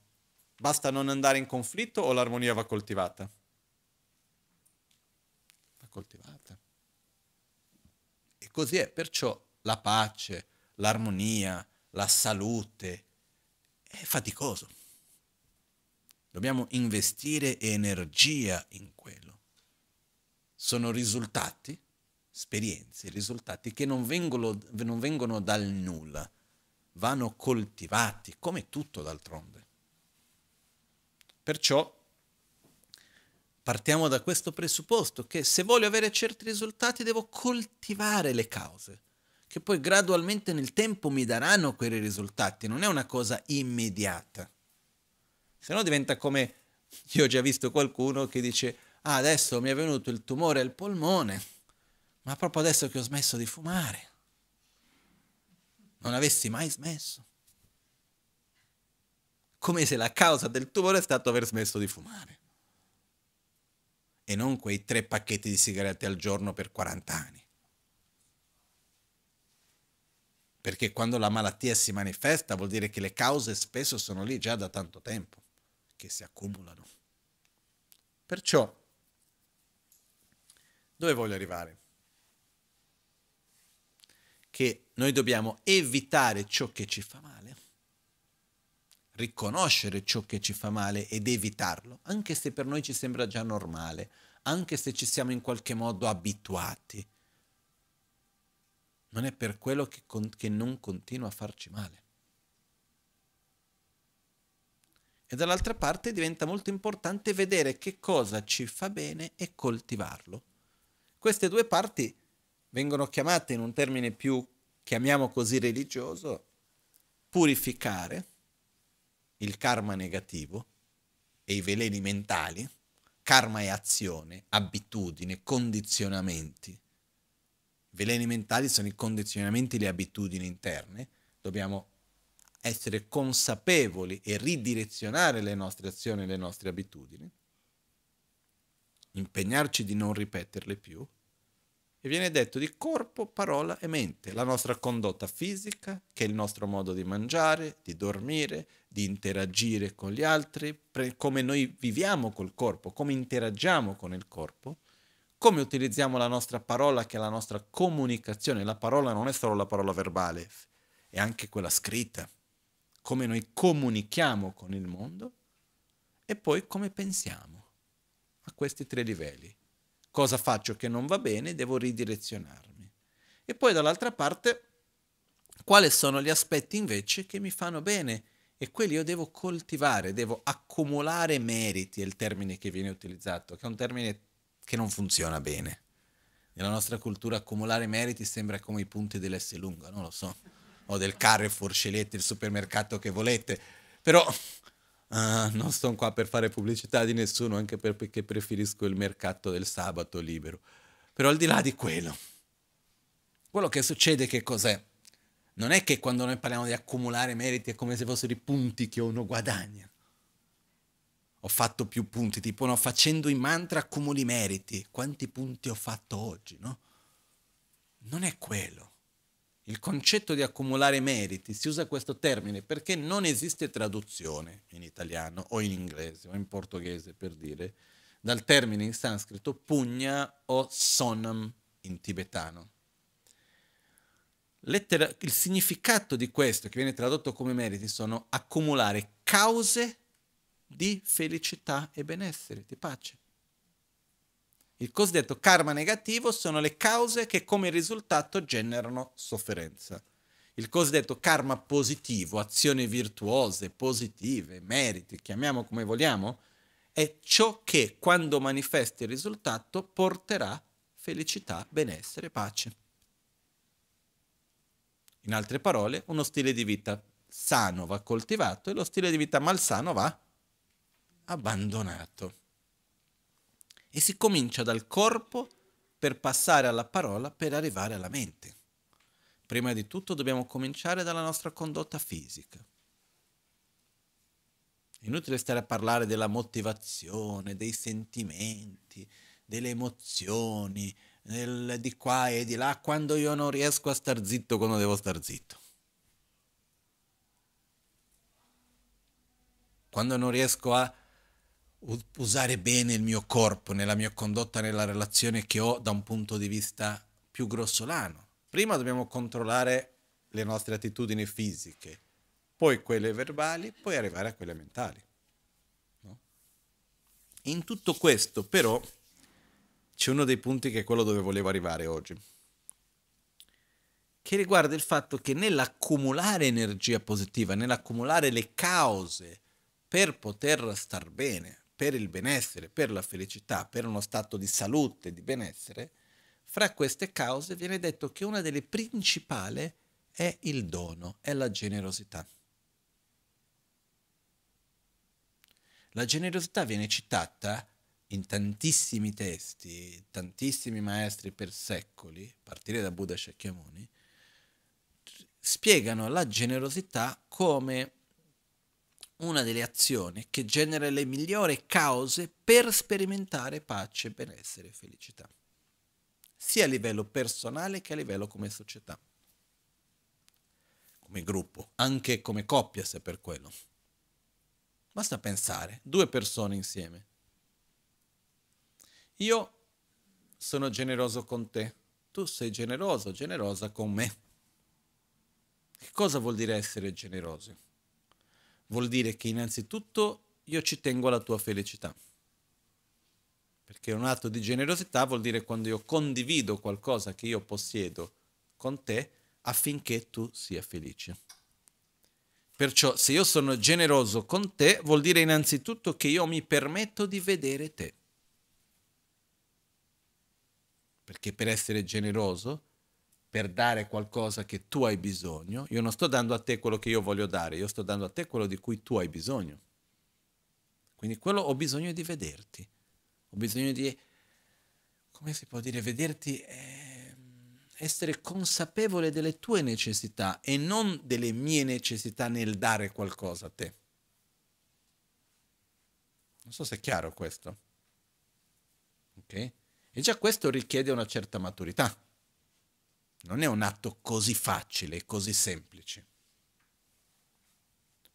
basta non andare in conflitto o l'armonia va coltivata? Va coltivata. E così è, perciò la pace, l'armonia, la salute è faticoso. Dobbiamo investire energia in quello. Sono risultati, esperienze, risultati che non vengono, non vengono dal nulla, vanno coltivati, come tutto d'altronde. Perciò partiamo da questo presupposto che se voglio avere certi risultati devo coltivare le cause che poi gradualmente nel tempo mi daranno quei risultati, non è una cosa immediata. Se no diventa come io ho già visto qualcuno che dice ah, adesso mi è venuto il tumore al polmone, ma proprio adesso che ho smesso di fumare. Non avessi mai smesso. Come se la causa del tumore è stato aver smesso di fumare. E non quei tre pacchetti di sigarette al giorno per 40 anni. Perché quando la malattia si manifesta vuol dire che le cause spesso sono lì già da tanto tempo che si accumulano. Perciò, dove voglio arrivare? Che noi dobbiamo evitare ciò che ci fa male, riconoscere ciò che ci fa male ed evitarlo, anche se per noi ci sembra già normale, anche se ci siamo in qualche modo abituati. Non è per quello che, con- che non continua a farci male. e dall'altra parte diventa molto importante vedere che cosa ci fa bene e coltivarlo. Queste due parti vengono chiamate in un termine più, chiamiamo così, religioso, purificare il karma negativo e i veleni mentali, karma è azione, abitudine, condizionamenti. I veleni mentali sono i condizionamenti, le abitudini interne, dobbiamo essere consapevoli e ridirezionare le nostre azioni e le nostre abitudini, impegnarci di non ripeterle più, e viene detto di corpo, parola e mente, la nostra condotta fisica, che è il nostro modo di mangiare, di dormire, di interagire con gli altri, pre- come noi viviamo col corpo, come interagiamo con il corpo, come utilizziamo la nostra parola, che è la nostra comunicazione. La parola non è solo la parola verbale, è anche quella scritta come noi comunichiamo con il mondo e poi come pensiamo a questi tre livelli. Cosa faccio che non va bene? Devo ridirezionarmi. E poi dall'altra parte, quali sono gli aspetti invece che mi fanno bene? E quelli io devo coltivare, devo accumulare meriti, è il termine che viene utilizzato, che è un termine che non funziona bene. Nella nostra cultura accumulare meriti sembra come i punti dell'S lunga, non lo so o del Carrefour, scegliete il supermercato che volete, però uh, <laughs> non sto qua per fare pubblicità di nessuno, anche perché preferisco il mercato del sabato libero. Però al di là di quello, quello che succede che cos'è? Non è che quando noi parliamo di accumulare meriti è come se fossero i punti che uno guadagna. Ho fatto più punti, tipo no, facendo i mantra accumuli meriti. Quanti punti ho fatto oggi, no? Non è quello il concetto di accumulare meriti, si usa questo termine perché non esiste traduzione in italiano o in inglese o in portoghese per dire, dal termine in sanscrito pugna o sonam in tibetano. Lettera, il significato di questo, che viene tradotto come meriti, sono accumulare cause di felicità e benessere, di pace. Il cosiddetto karma negativo sono le cause che come risultato generano sofferenza. Il cosiddetto karma positivo, azioni virtuose, positive, meriti, chiamiamo come vogliamo, è ciò che quando manifesti il risultato porterà felicità, benessere, pace. In altre parole, uno stile di vita sano va coltivato e lo stile di vita malsano va abbandonato e si comincia dal corpo per passare alla parola per arrivare alla mente. Prima di tutto dobbiamo cominciare dalla nostra condotta fisica. Inutile stare a parlare della motivazione, dei sentimenti, delle emozioni, del, di qua e di là, quando io non riesco a star zitto, quando devo star zitto. Quando non riesco a usare bene il mio corpo nella mia condotta, nella relazione che ho da un punto di vista più grossolano. Prima dobbiamo controllare le nostre attitudini fisiche, poi quelle verbali, poi arrivare a quelle mentali. No? In tutto questo però c'è uno dei punti che è quello dove volevo arrivare oggi, che riguarda il fatto che nell'accumulare energia positiva, nell'accumulare le cause per poter star bene, per il benessere, per la felicità, per uno stato di salute, di benessere, fra queste cause viene detto che una delle principali è il dono, è la generosità. La generosità viene citata in tantissimi testi, tantissimi maestri per secoli, a partire da Buddha Shakyamuni, spiegano la generosità come una delle azioni che genera le migliori cause per sperimentare pace, benessere e felicità, sia a livello personale che a livello come società, come gruppo, anche come coppia se per quello. Basta pensare, due persone insieme. Io sono generoso con te, tu sei generoso, generosa con me. Che cosa vuol dire essere generosi? vuol dire che innanzitutto io ci tengo alla tua felicità. Perché un atto di generosità vuol dire quando io condivido qualcosa che io possiedo con te affinché tu sia felice. Perciò se io sono generoso con te vuol dire innanzitutto che io mi permetto di vedere te. Perché per essere generoso per dare qualcosa che tu hai bisogno, io non sto dando a te quello che io voglio dare, io sto dando a te quello di cui tu hai bisogno. Quindi quello ho bisogno di vederti, ho bisogno di, come si può dire, vederti, eh, essere consapevole delle tue necessità e non delle mie necessità nel dare qualcosa a te. Non so se è chiaro questo. Ok? E già questo richiede una certa maturità non è un atto così facile così semplice.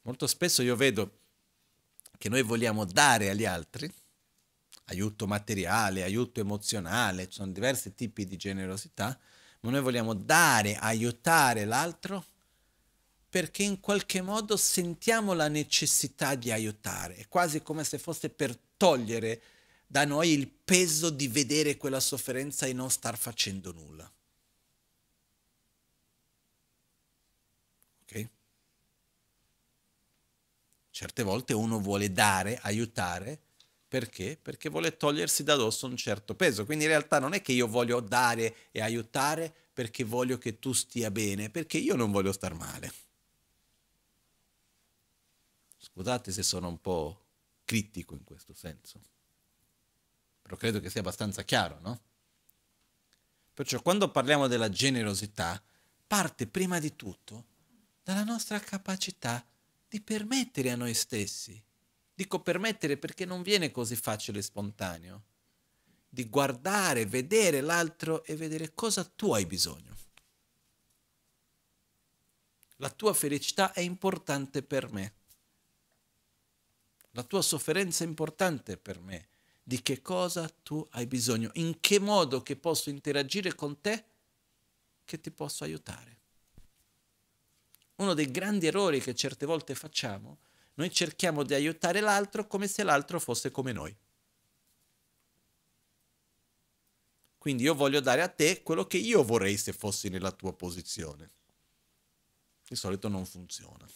Molto spesso io vedo che noi vogliamo dare agli altri aiuto materiale, aiuto emozionale, ci sono diversi tipi di generosità, ma noi vogliamo dare, aiutare l'altro perché in qualche modo sentiamo la necessità di aiutare, è quasi come se fosse per togliere da noi il peso di vedere quella sofferenza e non star facendo nulla. Certe volte uno vuole dare, aiutare, perché? Perché vuole togliersi da dosso un certo peso. Quindi in realtà non è che io voglio dare e aiutare perché voglio che tu stia bene, perché io non voglio star male. Scusate se sono un po' critico in questo senso, però credo che sia abbastanza chiaro, no? Perciò quando parliamo della generosità, parte prima di tutto dalla nostra capacità di permettere a noi stessi, dico permettere perché non viene così facile e spontaneo, di guardare, vedere l'altro e vedere cosa tu hai bisogno. La tua felicità è importante per me. La tua sofferenza è importante per me. Di che cosa tu hai bisogno? In che modo che posso interagire con te che ti posso aiutare? Uno dei grandi errori che certe volte facciamo, noi cerchiamo di aiutare l'altro come se l'altro fosse come noi. Quindi io voglio dare a te quello che io vorrei se fossi nella tua posizione. Di solito non funziona.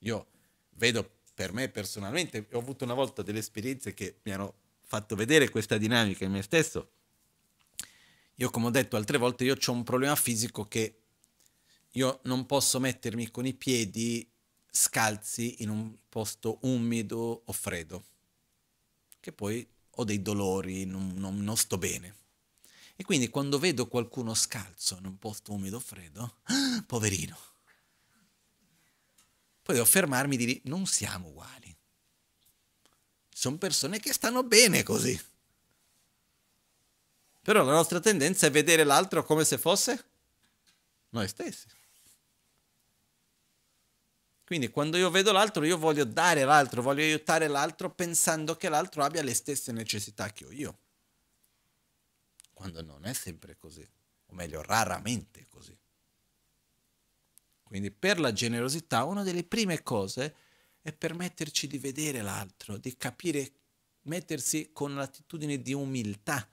Io vedo per me personalmente, ho avuto una volta delle esperienze che mi hanno fatto vedere questa dinamica in me stesso io come ho detto altre volte, io ho un problema fisico che io non posso mettermi con i piedi scalzi in un posto umido o freddo, che poi ho dei dolori, non, non, non sto bene. E quindi quando vedo qualcuno scalzo in un posto umido o freddo, ah, <gasps> poverino, poi devo fermarmi e dire non siamo uguali. Sono persone che stanno bene così. Però la nostra tendenza è vedere l'altro come se fosse noi stessi. Quindi quando io vedo l'altro, io voglio dare l'altro, voglio aiutare l'altro pensando che l'altro abbia le stesse necessità che ho io. Quando non è sempre così, o meglio, raramente così. Quindi per la generosità una delle prime cose è permetterci di vedere l'altro, di capire, mettersi con l'attitudine di umiltà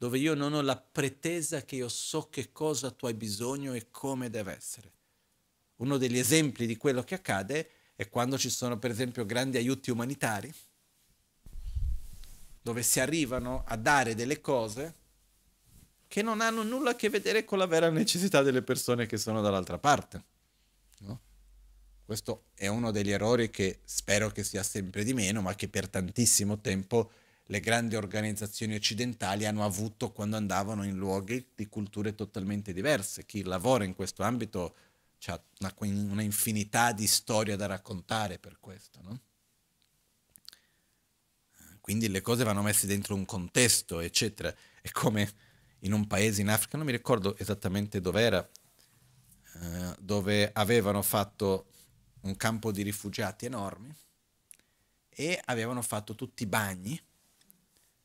dove io non ho la pretesa che io so che cosa tu hai bisogno e come deve essere. Uno degli esempi di quello che accade è quando ci sono per esempio grandi aiuti umanitari, dove si arrivano a dare delle cose che non hanno nulla a che vedere con la vera necessità delle persone che sono dall'altra parte. No? Questo è uno degli errori che spero che sia sempre di meno, ma che per tantissimo tempo le grandi organizzazioni occidentali hanno avuto quando andavano in luoghi di culture totalmente diverse. Chi lavora in questo ambito ha una, una infinità di storie da raccontare per questo. No? Quindi le cose vanno messe dentro un contesto, eccetera. È come in un paese in Africa, non mi ricordo esattamente dov'era, eh, dove avevano fatto un campo di rifugiati enorme e avevano fatto tutti i bagni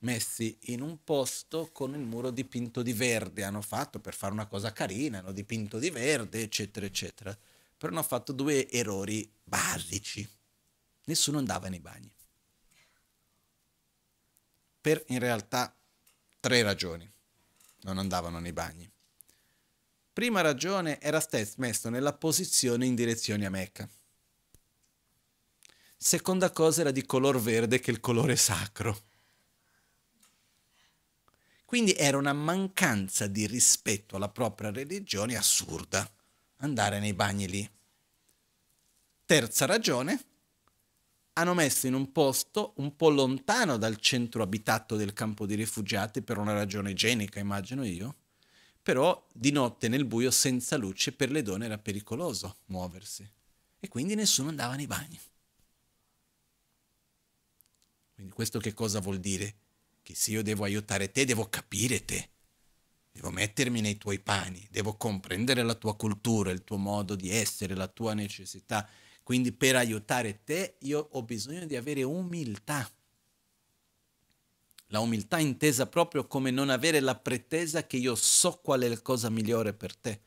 messi in un posto con il muro dipinto di verde, hanno fatto per fare una cosa carina, hanno dipinto di verde, eccetera, eccetera. Però hanno fatto due errori basici. Nessuno andava nei bagni. Per in realtà tre ragioni non andavano nei bagni. Prima ragione era Stess messo nella posizione in direzione a Mecca. Seconda cosa era di color verde che è il colore sacro quindi era una mancanza di rispetto alla propria religione assurda andare nei bagni lì. Terza ragione, hanno messo in un posto un po' lontano dal centro abitato del campo di rifugiati per una ragione igienica, immagino io, però di notte nel buio senza luce per le donne era pericoloso muoversi e quindi nessuno andava nei bagni. Quindi questo che cosa vuol dire? che se io devo aiutare te, devo capire te, devo mettermi nei tuoi panni, devo comprendere la tua cultura, il tuo modo di essere, la tua necessità. Quindi per aiutare te io ho bisogno di avere umiltà. La umiltà intesa proprio come non avere la pretesa che io so qual è la cosa migliore per te,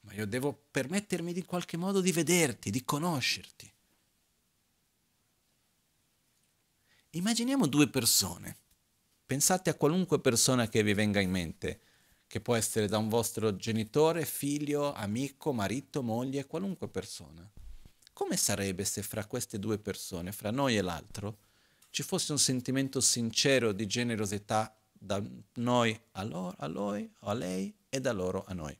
ma io devo permettermi di qualche modo di vederti, di conoscerti. Immaginiamo due persone. Pensate a qualunque persona che vi venga in mente, che può essere da un vostro genitore, figlio, amico, marito, moglie, qualunque persona. Come sarebbe se fra queste due persone, fra noi e l'altro, ci fosse un sentimento sincero di generosità da noi a, loro, a lui o a lei e da loro a noi?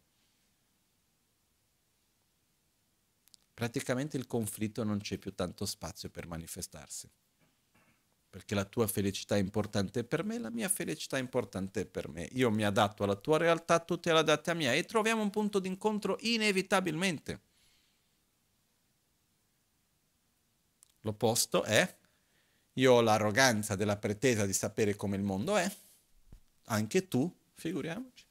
Praticamente il conflitto non c'è più tanto spazio per manifestarsi perché la tua felicità è importante per me, la mia felicità è importante per me. Io mi adatto alla tua realtà, tu te la adatti a mia e troviamo un punto d'incontro inevitabilmente. L'opposto è io ho l'arroganza della pretesa di sapere come il mondo è, anche tu, figuriamoci.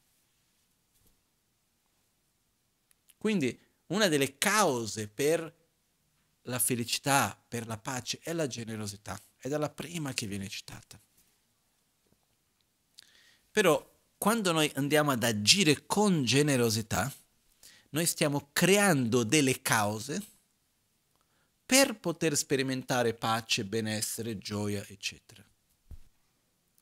Quindi una delle cause per la felicità, per la pace è la generosità, è dalla prima che viene citata. Però quando noi andiamo ad agire con generosità, noi stiamo creando delle cause per poter sperimentare pace, benessere, gioia, eccetera.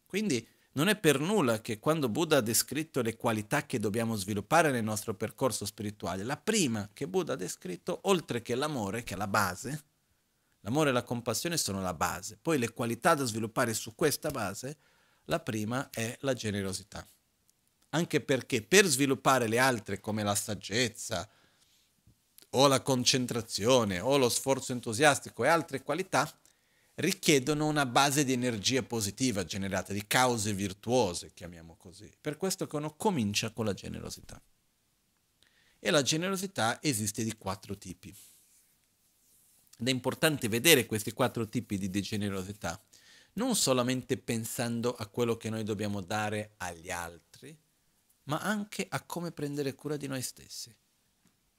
Quindi non è per nulla che quando Buddha ha descritto le qualità che dobbiamo sviluppare nel nostro percorso spirituale, la prima che Buddha ha descritto, oltre che l'amore, che è la base, l'amore e la compassione sono la base, poi le qualità da sviluppare su questa base, la prima è la generosità. Anche perché per sviluppare le altre come la saggezza, o la concentrazione, o lo sforzo entusiastico e altre qualità, richiedono una base di energia positiva generata, di cause virtuose, chiamiamo così. Per questo che uno comincia con la generosità. E la generosità esiste di quattro tipi. Ed è importante vedere questi quattro tipi di generosità, non solamente pensando a quello che noi dobbiamo dare agli altri, ma anche a come prendere cura di noi stessi.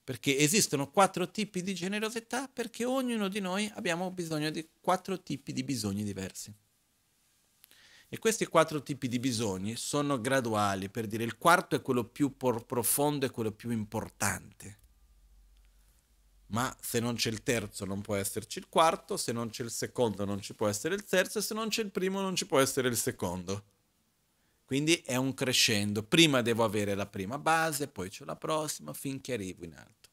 Perché esistono quattro tipi di generosità perché ognuno di noi abbiamo bisogno di quattro tipi di bisogni diversi. E questi quattro tipi di bisogni sono graduali, per dire il quarto è quello più profondo e quello più importante. Ma se non c'è il terzo non può esserci il quarto, se non c'è il secondo non ci può essere il terzo, e se non c'è il primo non ci può essere il secondo. Quindi è un crescendo. Prima devo avere la prima base, poi c'è la prossima, finché arrivo in alto.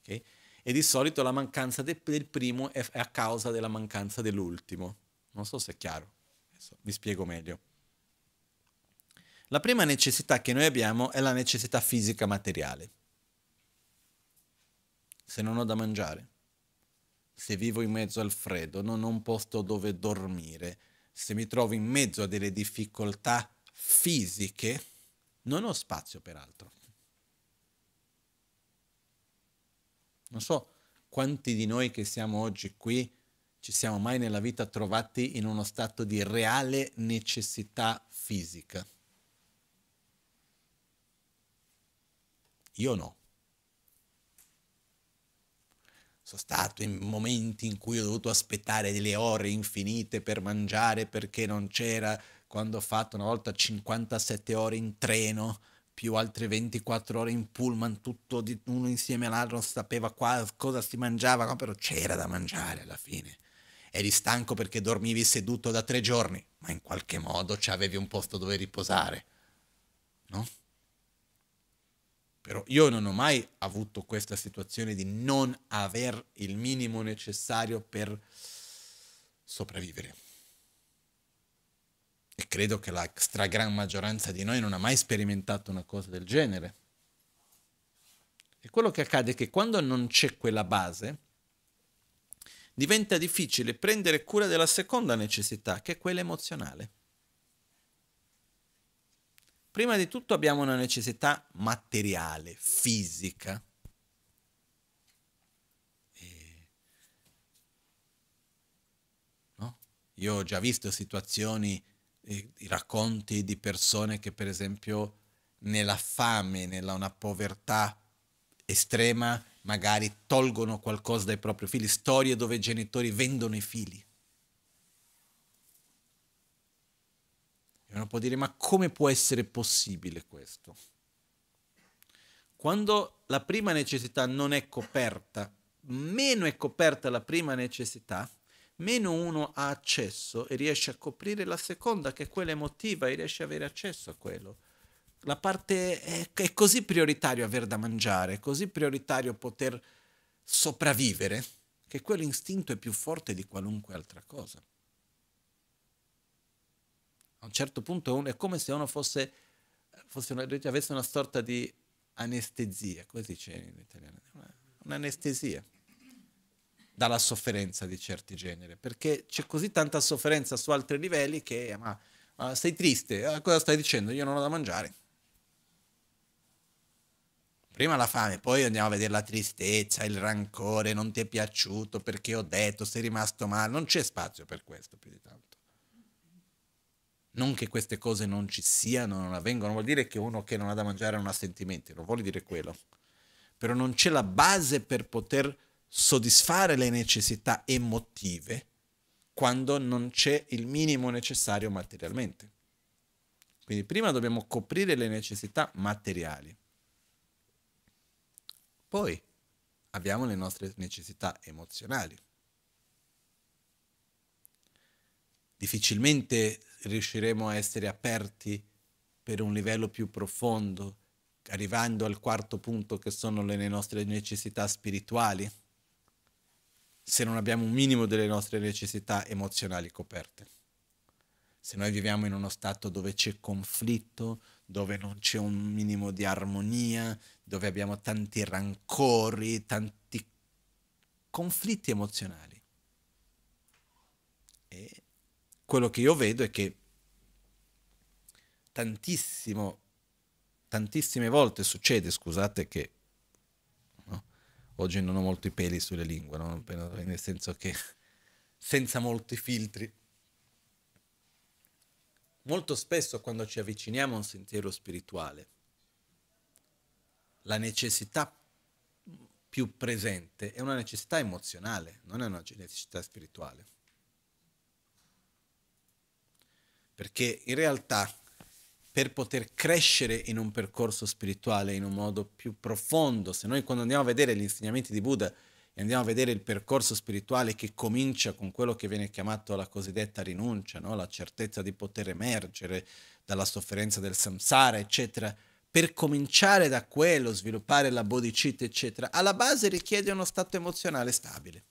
Okay? E di solito la mancanza de- del primo è, a causa della mancanza dell'ultimo. Non so se è chiaro. Adesso vi spiego meglio. La prima necessità che noi abbiamo è la necessità fisica materiale. Se non ho da mangiare, se vivo in mezzo al freddo, non ho un posto dove dormire, se mi trovo in mezzo a delle difficoltà fisiche, non ho spazio per altro. Non so quanti di noi che siamo oggi qui ci siamo mai nella vita trovati in uno stato di reale necessità fisica. Io no. Sono stato in momenti in cui ho dovuto aspettare delle ore infinite per mangiare perché non c'era quando ho fatto una volta 57 ore in treno più altre 24 ore in pullman, tutto di, uno insieme all'altro, non sapeva qua, cosa si mangiava, però c'era da mangiare alla fine. Eri stanco perché dormivi seduto da tre giorni, ma in qualche modo c'avevi un posto dove riposare, no? Però io non ho mai avuto questa situazione di non aver il minimo necessario per sopravvivere e credo che la stragrande maggioranza di noi non ha mai sperimentato una cosa del genere. E quello che accade è che quando non c'è quella base, diventa difficile prendere cura della seconda necessità, che è quella emozionale. Prima di tutto abbiamo una necessità materiale, fisica. E... No? Io ho già visto situazioni i, i racconti di persone che per esempio nella fame, nella una povertà estrema, magari tolgono qualcosa dai propri figli, storie dove i genitori vendono i figli. E uno può dire, ma come può essere possibile questo? Quando la prima necessità non è coperta, meno è coperta la prima necessità, meno uno ha accesso e riesce a coprire la seconda, che è quella emotiva, e riesce ad avere accesso a quello. La parte è, è così prioritario avere da mangiare, è così prioritario poter sopravvivere, che quell'istinto è più forte di qualunque altra cosa. A un certo punto è come se uno fosse, fosse una, avesse una sorta di anestesia, come si dice in italiano? Un'anestesia dalla sofferenza di certi generi, perché c'è così tanta sofferenza su altri livelli che ma, ma sei triste, ah, cosa stai dicendo? Io non ho da mangiare. Prima la fame, poi andiamo a vedere la tristezza, il rancore, non ti è piaciuto perché ho detto, sei rimasto male, non c'è spazio per questo più di tanto. Non che queste cose non ci siano, non avvengono, vuol dire che uno che non ha da mangiare non ha sentimenti, non vuol dire quello. Però non c'è la base per poter soddisfare le necessità emotive quando non c'è il minimo necessario materialmente. Quindi prima dobbiamo coprire le necessità materiali. Poi abbiamo le nostre necessità emozionali. Difficilmente riusciremo a essere aperti per un livello più profondo, arrivando al quarto punto che sono le nostre necessità spirituali se non abbiamo un minimo delle nostre necessità emozionali coperte. Se noi viviamo in uno stato dove c'è conflitto, dove non c'è un minimo di armonia, dove abbiamo tanti rancori, tanti conflitti emozionali. E quello che io vedo è che tantissimo, tantissime volte succede, scusate che oggi non ho molti peli sulle lingue, no? nel senso che <laughs> senza molti filtri. Molto spesso quando ci avviciniamo a un sentiero spirituale, la necessità più presente è una necessità emozionale, non è una necessità spirituale. Perché in realtà per poter crescere in un percorso spirituale in un modo più profondo. Se noi quando andiamo a vedere gli insegnamenti di Buddha e andiamo a vedere il percorso spirituale che comincia con quello che viene chiamato la cosiddetta rinuncia, no? la certezza di poter emergere dalla sofferenza del samsara, eccetera, per cominciare da quello, sviluppare la bodhicitta, eccetera, alla base richiede uno stato emozionale stabile.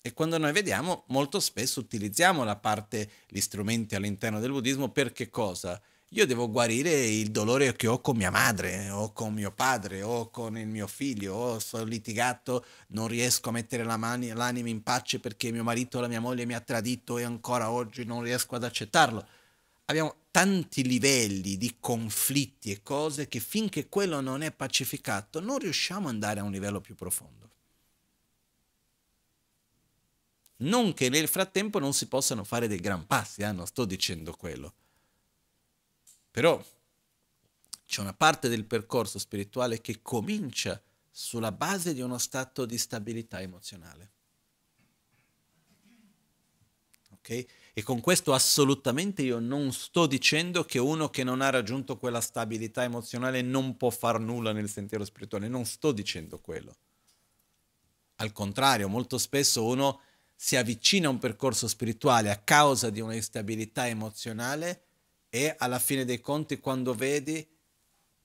E quando noi vediamo, molto spesso utilizziamo la parte, gli strumenti all'interno del buddismo per che cosa? Io devo guarire il dolore che ho con mia madre, o con mio padre, o con il mio figlio, o sono litigato, non riesco a mettere la mani, l'anima in pace perché mio marito o la mia moglie mi ha tradito e ancora oggi non riesco ad accettarlo. Abbiamo tanti livelli di conflitti e cose che finché quello non è pacificato non riusciamo ad andare a un livello più profondo. Non che nel frattempo non si possano fare dei gran passi, eh? non sto dicendo quello. Però c'è una parte del percorso spirituale che comincia sulla base di uno stato di stabilità emozionale. Okay? E con questo assolutamente io non sto dicendo che uno che non ha raggiunto quella stabilità emozionale non può far nulla nel sentiero spirituale, non sto dicendo quello. Al contrario, molto spesso uno si avvicina a un percorso spirituale a causa di una instabilità emozionale e alla fine dei conti quando vedi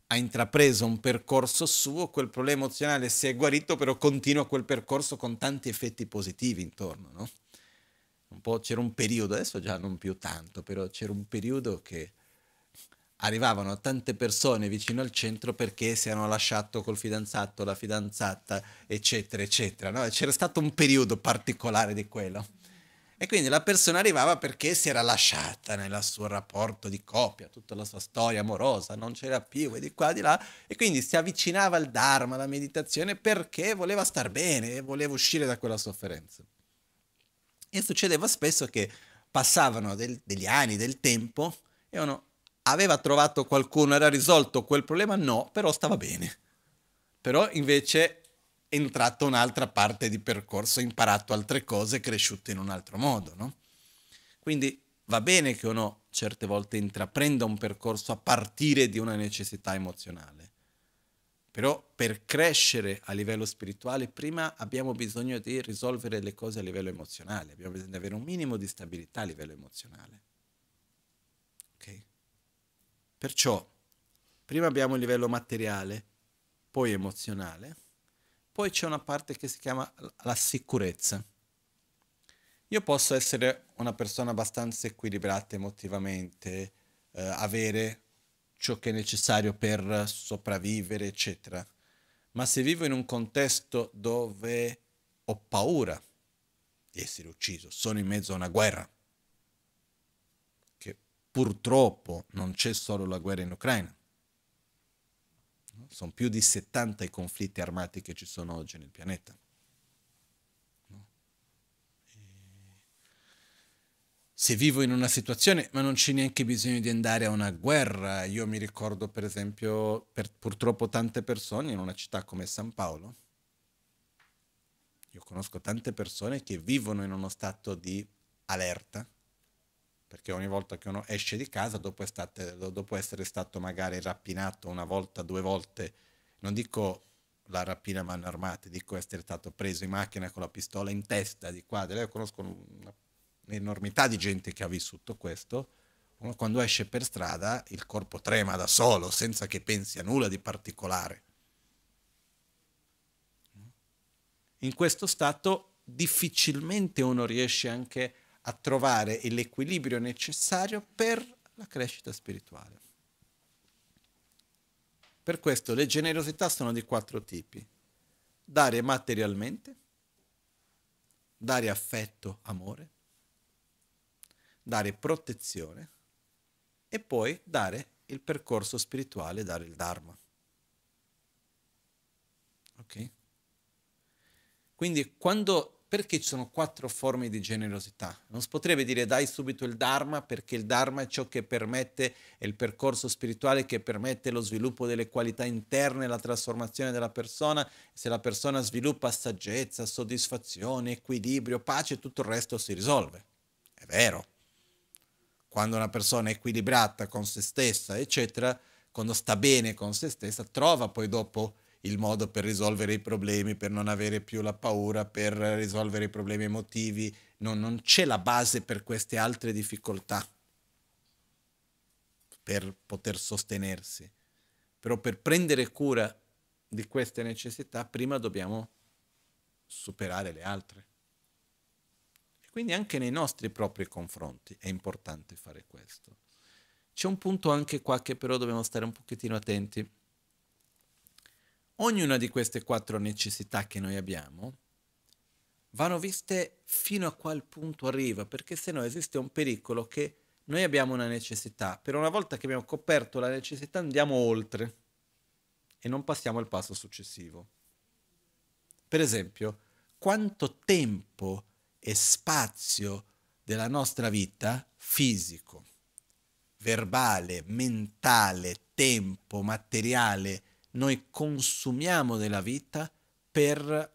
ha intrapreso un percorso suo, quel problema emozionale si è guarito, però continua quel percorso con tanti effetti positivi intorno. No? Un c'era un periodo, adesso già non più tanto, però c'era un periodo che arrivavano tante persone vicino al centro perché si erano lasciato col fidanzato, la fidanzata, eccetera, eccetera. No? C'era stato un periodo particolare di quello. E quindi la persona arrivava perché si era lasciata nel suo rapporto di coppia, tutta la sua storia amorosa, non c'era più e di qua e di là, e quindi si avvicinava al Dharma, alla meditazione, perché voleva star bene, e voleva uscire da quella sofferenza. E succedeva spesso che passavano del, degli anni, del tempo, e uno aveva trovato qualcuno, era risolto quel problema? No, però stava bene. Però invece è entrata un'altra parte di percorso, ha imparato altre cose, è cresciuto in un altro modo, no? Quindi va bene che uno certe volte intraprenda un percorso a partire di una necessità emozionale. Però per crescere a livello spirituale prima abbiamo bisogno di risolvere le cose a livello emozionale, abbiamo bisogno di avere un minimo di stabilità a livello emozionale. Perciò prima abbiamo il livello materiale, poi emozionale, poi c'è una parte che si chiama la sicurezza. Io posso essere una persona abbastanza equilibrata emotivamente, eh, avere ciò che è necessario per sopravvivere, eccetera. Ma se vivo in un contesto dove ho paura di essere ucciso, sono in mezzo a una guerra, Purtroppo non c'è solo la guerra in Ucraina, sono più di 70 i conflitti armati che ci sono oggi nel pianeta. Se vivo in una situazione, ma non c'è neanche bisogno di andare a una guerra. Io mi ricordo, per esempio, per purtroppo tante persone in una città come San Paolo. Io conosco tante persone che vivono in uno stato di allerta, perché ogni volta che uno esce di casa, dopo, estate, dopo essere stato magari rapinato una volta, due volte, non dico la rapina a mano armata, dico essere stato preso in macchina con la pistola in testa di qua, io conosco un'enormità di gente che ha vissuto questo, uno quando esce per strada il corpo trema da solo, senza che pensi a nulla di particolare. In questo stato difficilmente uno riesce anche a a trovare l'equilibrio necessario per la crescita spirituale. Per questo le generosità sono di quattro tipi. Dare materialmente, dare affetto, amore, dare protezione e poi dare il percorso spirituale, dare il Dharma. Ok? Quindi quando perché ci sono quattro forme di generosità. Non si potrebbe dire dai subito il Dharma perché il Dharma è ciò che permette, è il percorso spirituale che permette lo sviluppo delle qualità interne, la trasformazione della persona. Se la persona sviluppa saggezza, soddisfazione, equilibrio, pace, tutto il resto si risolve. È vero. Quando una persona è equilibrata con se stessa, eccetera, quando sta bene con se stessa, trova poi dopo il modo per risolvere i problemi, per non avere più la paura, per risolvere i problemi emotivi, no, non c'è la base per queste altre difficoltà per poter sostenersi. Però per prendere cura di queste necessità prima dobbiamo superare le altre. quindi anche nei nostri propri confronti è importante fare questo. C'è un punto anche qua che però dobbiamo stare un pochettino attenti Ognuna di queste quattro necessità che noi abbiamo vanno viste fino a qual punto arriva, perché se no esiste un pericolo che noi abbiamo una necessità, per una volta che abbiamo coperto la necessità andiamo oltre e non passiamo al passo successivo. Per esempio, quanto tempo e spazio della nostra vita fisico, verbale, mentale, tempo, materiale, noi consumiamo della vita per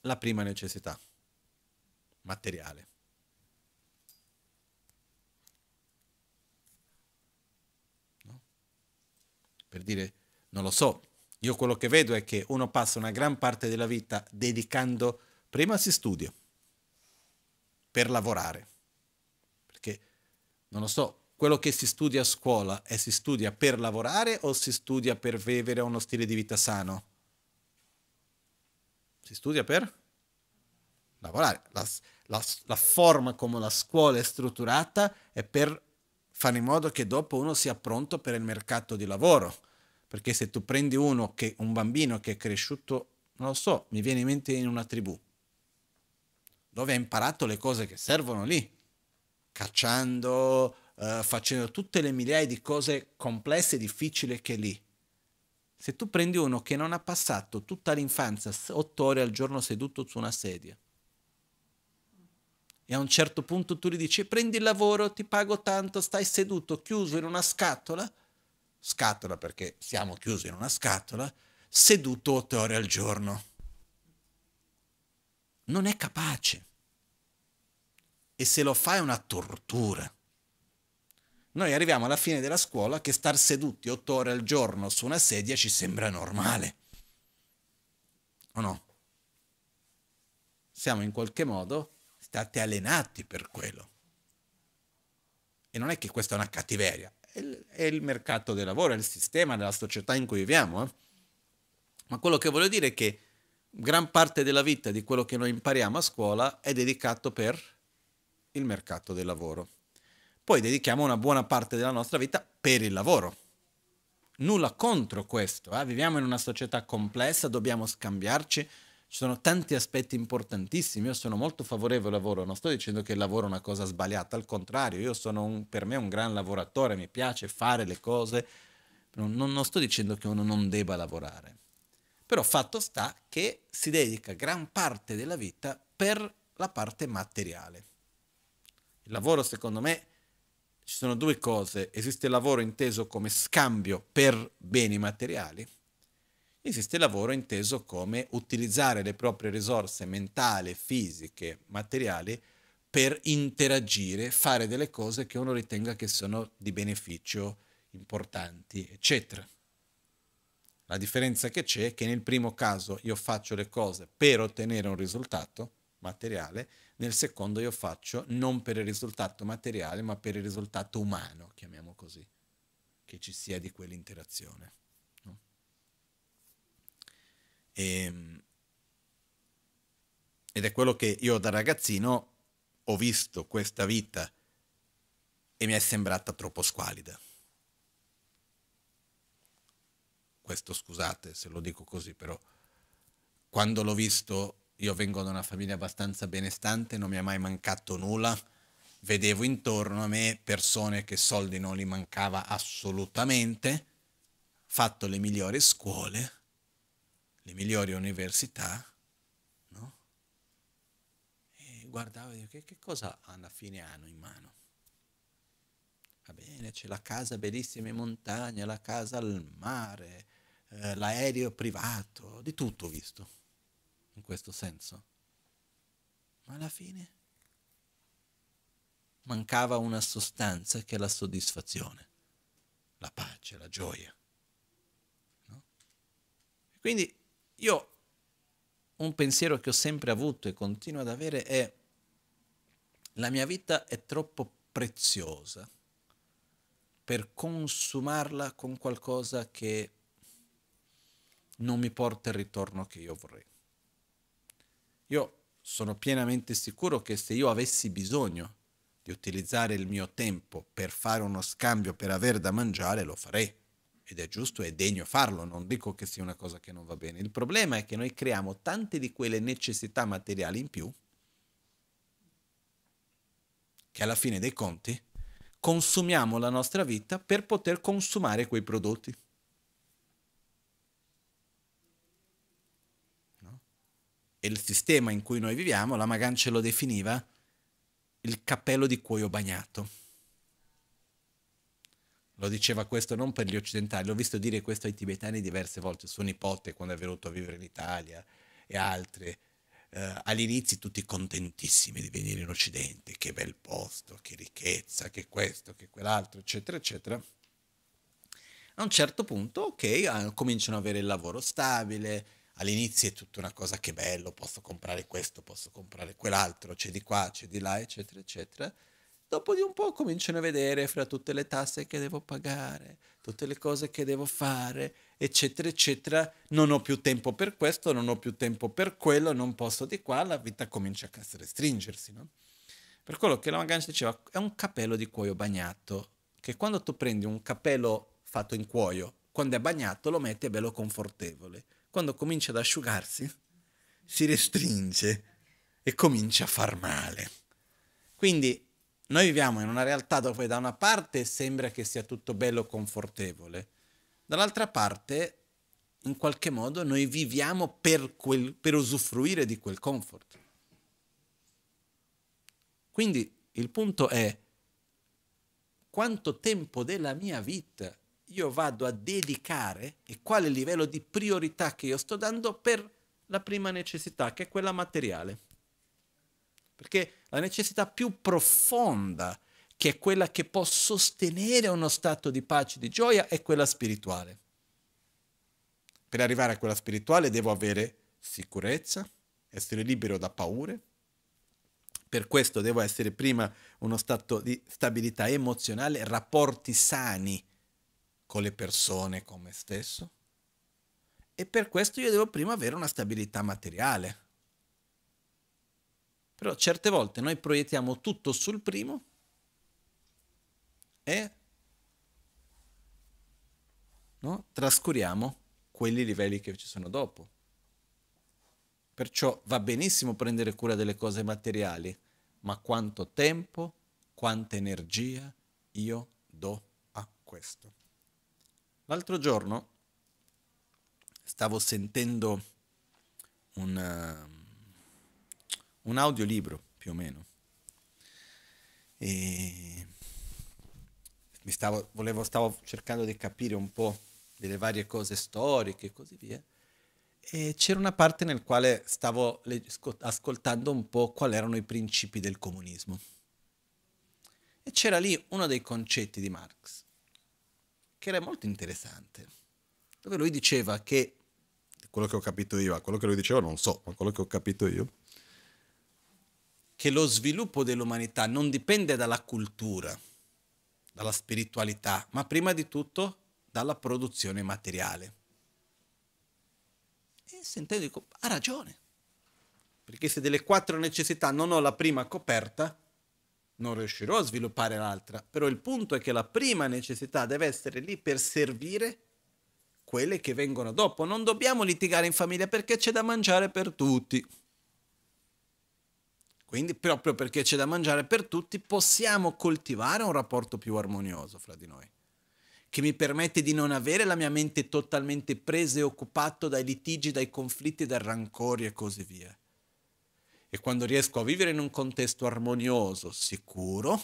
la prima necessità materiale. No? Per dire, non lo so, io quello che vedo è che uno passa una gran parte della vita dedicando, prima si studia, per lavorare, perché, non lo so, quello che si studia a scuola è si studia per lavorare o si studia per vivere uno stile di vita sano? Si studia per lavorare. La, la, la forma come la scuola è strutturata è per fare in modo che dopo uno sia pronto per il mercato di lavoro. Perché se tu prendi uno che, un bambino che è cresciuto, non lo so, mi viene in mente in una tribù, dove ha imparato le cose che servono lì, cacciando, uh, facendo tutte le migliaia di cose complesse e difficili che lì. Se tu prendi uno che non ha passato tutta l'infanzia, otto ore al giorno seduto su una sedia, e a un certo punto tu gli dici prendi il lavoro, ti pago tanto, stai seduto chiuso in una scatola, scatola perché siamo chiusi in una scatola, seduto otto ore al giorno. Non è capace. E se lo fa è una tortura. Noi arriviamo alla fine della scuola che star seduti otto ore al giorno su una sedia ci sembra normale. O no? Siamo in qualche modo stati allenati per quello. E non è che questa è una cattiveria, è il, mercato del lavoro, è il sistema è la società in cui viviamo. Eh? Ma quello che voglio dire è che gran parte della vita di quello che noi impariamo a scuola è dedicato per il mercato del lavoro poi dedichiamo una buona parte della nostra vita per il lavoro. Nulla contro questo, eh? viviamo in una società complessa, dobbiamo scambiarci, ci sono tanti aspetti importantissimi, io sono molto favorevole al lavoro, non sto dicendo che il lavoro è una cosa sbagliata, al contrario, io sono un, per me un gran lavoratore, mi piace fare le cose, non, non sto dicendo che uno non debba lavorare, però fatto sta che si dedica gran parte della vita per la parte materiale. Il lavoro secondo me ci sono due cose. Esiste il lavoro inteso come scambio per beni materiali, esiste il lavoro inteso come utilizzare le proprie risorse mentali, fisiche, materiali per interagire, fare delle cose che uno ritenga che sono di beneficio, importanti, eccetera. La differenza che c'è è che nel primo caso io faccio le cose per ottenere un risultato materiale, nel secondo io faccio non per il risultato materiale, ma per il risultato umano, chiamiamo così, che ci sia di quell'interazione. No? E, ehm, ed è quello che io da ragazzino ho visto questa vita e mi è sembrata troppo squalida. Questo scusate se lo dico così, però quando l'ho visto io vengo da una famiglia abbastanza benestante, non mi è mai mancato nulla. Vedevo intorno a me persone che soldi non li mancava assolutamente, fatto le migliori scuole, le migliori università, no? E guardavo e dico, che, che cosa alla fine hanno in mano? Va bene, c'è la casa bellissima in montagna, la casa al mare, eh, l'aereo privato, di tutto ho visto in questo senso. Ma alla fine mancava una sostanza che è la soddisfazione, la pace, la gioia. No? Quindi io un pensiero che ho sempre avuto e continuo ad avere è la mia vita è troppo preziosa per consumarla con qualcosa che non mi porta il ritorno che io vorrei. Io sono pienamente sicuro che se io avessi bisogno di utilizzare il mio tempo per fare uno scambio per avere da mangiare, lo farei. Ed è giusto e degno farlo, non dico che sia una cosa che non va bene. Il problema è che noi creiamo tante di quelle necessità materiali in più che alla fine dei conti consumiamo la nostra vita per poter consumare quei prodotti. e il sistema in cui noi viviamo, la ce lo definiva il cappello di cuoio bagnato. Lo diceva questo non per gli occidentali, l'ho visto dire questo ai tibetani diverse volte, suo nipote quando è venuto a vivere in Italia e altri. Uh, all'inizio tutti contentissimi di venire in Occidente, che bel posto, che ricchezza, che questo, che quell'altro, eccetera, eccetera. A un certo punto, ok, cominciano ad avere il lavoro stabile, all'inizio è tutta una cosa che bello, posso comprare questo, posso comprare quell'altro, c'è di qua, c'è di là, eccetera, eccetera. Dopo di un po' cominciano a vedere fra tutte le tasse che devo pagare, tutte le cose che devo fare, eccetera, eccetera, non ho più tempo per questo, non ho più tempo per quello, non posso di qua, la vita comincia a restringersi, no? Per quello che la Magancia diceva, è un capello di cuoio bagnato, che quando tu prendi un capello fatto in cuoio, quando è bagnato lo metti bello confortevole quando comincia ad asciugarsi, si restringe e comincia a far male. Quindi noi viviamo in una realtà dove da una parte sembra che sia tutto bello confortevole, dall'altra parte in qualche modo noi viviamo per, quel, per usufruire di quel comfort. Quindi il punto è quanto tempo della mia vita io vado a dedicare e quale livello di priorità che io sto dando per la prima necessità, che è quella materiale. Perché la necessità più profonda, che è quella che può sostenere uno stato di pace e di gioia, è quella spirituale. Per arrivare a quella spirituale devo avere sicurezza, essere libero da paure. Per questo devo essere prima uno stato di stabilità emozionale, rapporti sani con le persone, con me stesso. E per questo io devo prima avere una stabilità materiale. Però certe volte noi proiettiamo tutto sul primo e no, trascuriamo quelli livelli che ci sono dopo. Perciò va benissimo prendere cura delle cose materiali, ma quanto tempo, quanta energia io do a questo. L'altro giorno stavo sentendo un, uh, un audiolibro più o meno e stavo, volevo, stavo cercando di capire un po' delle varie cose storiche e così via e c'era una parte nel quale stavo le- ascoltando un po' quali erano i principi del comunismo e c'era lì uno dei concetti di Marx che era molto interessante, dove lui diceva che, quello che ho capito io, quello che lui diceva non so, ma quello che ho capito io, che lo sviluppo dell'umanità non dipende dalla cultura, dalla spiritualità, ma prima di tutto dalla produzione materiale. E sentendo dico, ha ragione, perché se delle quattro necessità non ho la prima coperta, non riuscirò a sviluppare l'altra, però il punto è che la prima necessità deve essere lì per servire quelle che vengono dopo. Non dobbiamo litigare in famiglia perché c'è da mangiare per tutti. Quindi proprio perché c'è da mangiare per tutti possiamo coltivare un rapporto più armonioso fra di noi, che mi permette di non avere la mia mente totalmente presa e occupata dai litigi, dai conflitti, dai rancori e così via e quando riesco a vivere in un contesto armonioso, sicuro,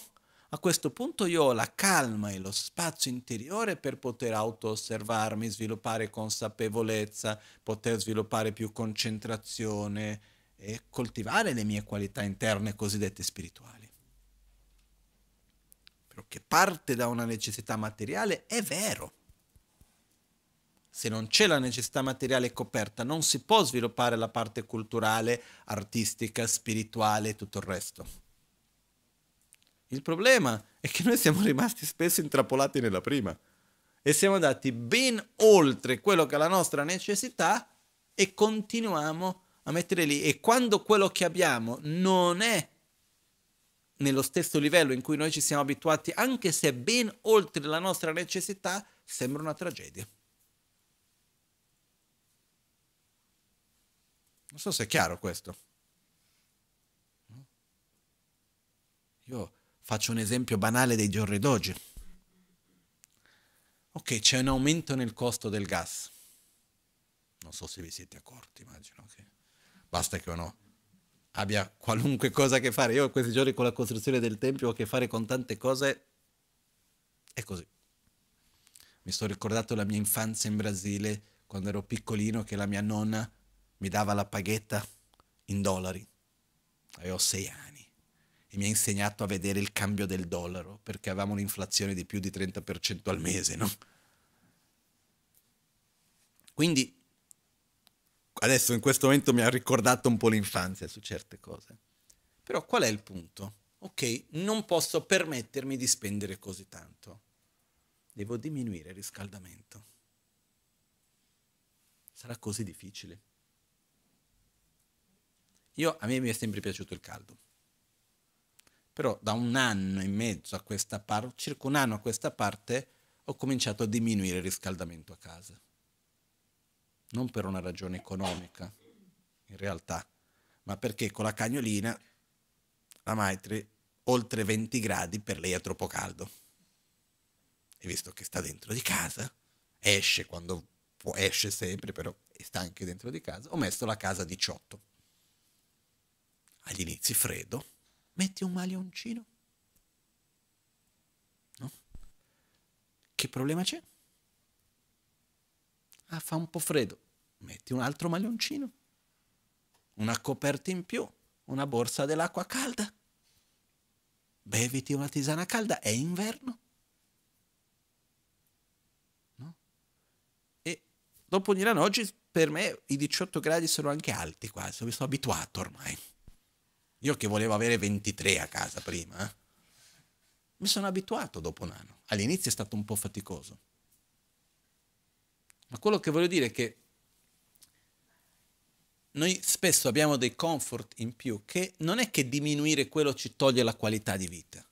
a questo punto io ho la calma e lo spazio interiore per poter auto-osservarmi, sviluppare consapevolezza, poter sviluppare più concentrazione e coltivare le mie qualità interne cosiddette spirituali. Però che parte da una necessità materiale è vero, se non c'è la necessità materiale coperta, non si può sviluppare la parte culturale, artistica, spirituale e tutto il resto. Il problema è che noi siamo rimasti spesso intrappolati nella prima e siamo andati ben oltre quello che è la nostra necessità e continuiamo a mettere lì e quando quello che abbiamo non è nello stesso livello in cui noi ci siamo abituati, anche se è ben oltre la nostra necessità, sembra una tragedia. Non so se è chiaro questo. Io faccio un esempio banale dei giorni d'oggi. Ok, c'è un aumento nel costo del gas. Non so se vi siete accorti, immagino che basta che uno abbia qualunque cosa a che fare. Io questi giorni con la costruzione del tempio ho a che fare con tante cose. È così. Mi sto ricordato la mia infanzia in Brasile, quando ero piccolino, che la mia nonna mi dava la paghetta in dollari. Avevo sei anni e mi ha insegnato a vedere il cambio del dollaro perché avevamo un'inflazione di più di 30% al mese, no? Quindi adesso in questo momento mi ha ricordato un po' l'infanzia su certe cose. Però qual è il punto? Ok, non posso permettermi di spendere così tanto. Devo diminuire il riscaldamento. Sarà così difficile. Io, a me mi è sempre piaciuto il caldo. Però da un anno e mezzo a questa parte, circa un anno a questa parte, ho cominciato a diminuire il riscaldamento a casa. Non per una ragione economica, in realtà, ma perché con la cagnolina la Maitri oltre 20 gradi per lei è troppo caldo. E visto che sta dentro di casa, esce quando può, esce sempre, però sta anche dentro di casa, ho messo la casa a 18 agli inizi freddo, metti un maglioncino. No? Che problema c'è? Ah, fa un po' freddo, metti un altro maglioncino, una coperta in più, una borsa dell'acqua calda, beviti una tisana calda, è inverno. No? E dopo Milano oggi per me i 18 gradi sono anche alti quasi, mi sono abituato ormai. Io che volevo avere 23 a casa prima, eh? mi sono abituato dopo un anno. All'inizio è stato un po' faticoso. Ma quello che voglio dire è che noi spesso abbiamo dei comfort in più che non è che diminuire quello ci toglie la qualità di vita.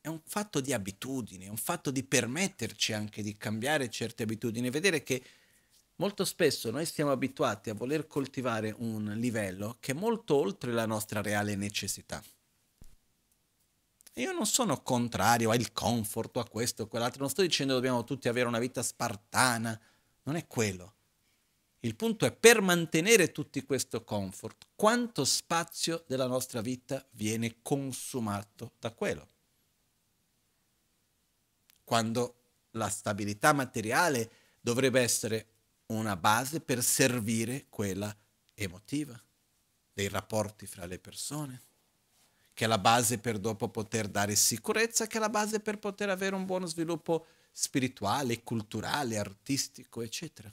È un fatto di abitudine, è un fatto di permetterci anche di cambiare certe abitudini, vedere che Molto spesso noi siamo abituati a voler coltivare un livello che è molto oltre la nostra reale necessità. Io non sono contrario al comfort, a questo, a quell'altro, non sto dicendo dobbiamo tutti avere una vita spartana, non è quello. Il punto è per mantenere tutti questo comfort, quanto spazio della nostra vita viene consumato da quello. Quando la stabilità materiale dovrebbe essere una base per servire quella emotiva, dei rapporti fra le persone, che è la base per dopo poter dare sicurezza, che è la base per poter avere un buono sviluppo spirituale, culturale, artistico, eccetera.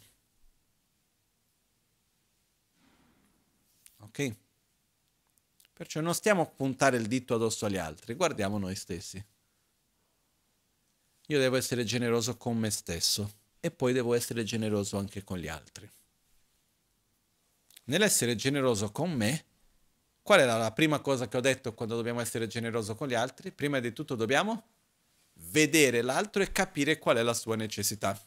Ok? Perciò non stiamo a puntare il dito addosso agli altri, guardiamo noi stessi. Io devo essere generoso con me stesso e poi devo essere generoso anche con gli altri. Nell'essere generoso con me, qual è la prima cosa che ho detto quando dobbiamo essere generoso con gli altri? Prima di tutto dobbiamo vedere l'altro e capire qual è la sua necessità.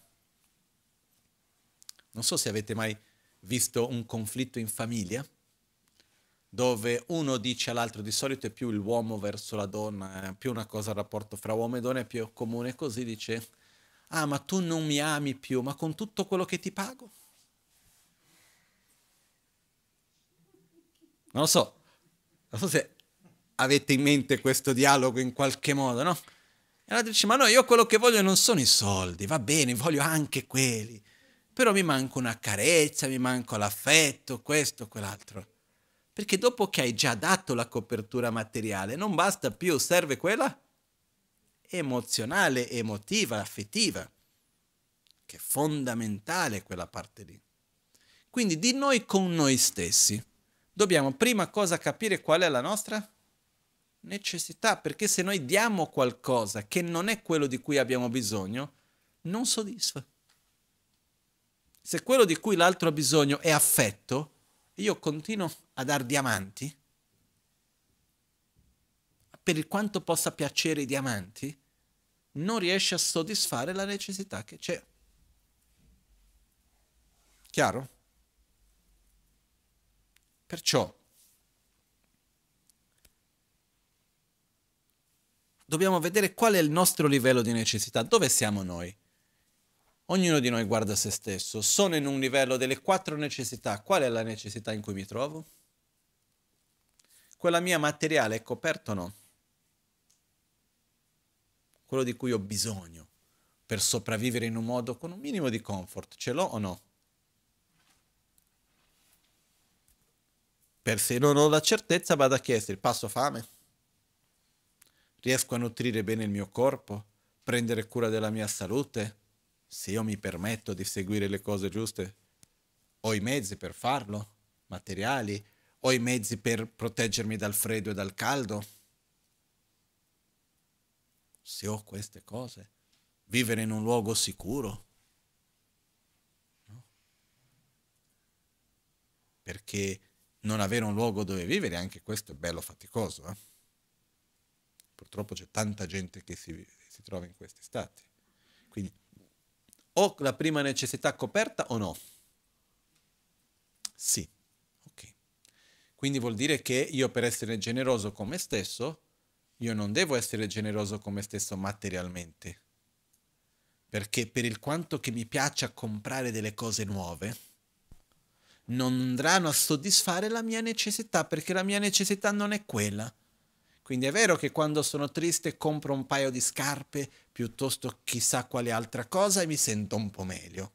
Non so se avete mai visto un conflitto in famiglia dove uno dice all'altro di solito è più l'uomo verso la donna, è più una cosa il rapporto fra uomo e donna, è più comune così, dice ah ma tu non mi ami più, ma con tutto quello che ti pago? Non lo so, non so se avete in mente questo dialogo in qualche modo, no? E allora dice, ma no, io quello che voglio non sono i soldi, va bene, voglio anche quelli, però mi manca una carezza, mi manca l'affetto, questo, quell'altro. Perché dopo che hai già dato la copertura materiale, non basta più, serve quella? emozionale, emotiva, affettiva, che è fondamentale quella parte lì. Quindi di noi con noi stessi dobbiamo prima cosa capire qual è la nostra necessità, perché se noi diamo qualcosa che non è quello di cui abbiamo bisogno, non soddisfa. Se quello di cui l'altro ha bisogno è affetto, io continuo a dar diamanti, per il quanto possa piacere i diamanti, non riesce a soddisfare la necessità che c'è. Chiaro? Perciò dobbiamo vedere qual è il nostro livello di necessità, dove siamo noi. Ognuno di noi guarda se stesso, sono in un livello delle quattro necessità, qual è la necessità in cui mi trovo? Quella mia materiale è coperta o no? quello di cui ho bisogno per sopravvivere in un modo con un minimo di comfort, ce l'ho o no? Per se non ho la certezza vado a chiedere, passo fame? Riesco a nutrire bene il mio corpo? Prendere cura della mia salute? Se io mi permetto di seguire le cose giuste? Ho i mezzi per farlo? Materiali? Ho i mezzi per proteggermi dal freddo e dal caldo? se ho queste cose? Vivere in un luogo sicuro? No. Perché non avere un luogo dove vivere, anche questo è bello faticoso. Eh? Purtroppo c'è tanta gente che si, si trova in questi stati. Quindi ho la prima necessità coperta o no? Sì. Ok. Quindi vuol dire che io per essere generoso con me stesso io non devo essere generoso con me stesso materialmente. Perché per il quanto che mi piaccia comprare delle cose nuove, non andranno a soddisfare la mia necessità, perché la mia necessità non è quella. Quindi è vero che quando sono triste compro un paio di scarpe piuttosto chissà quale altra cosa e mi sento un po' meglio.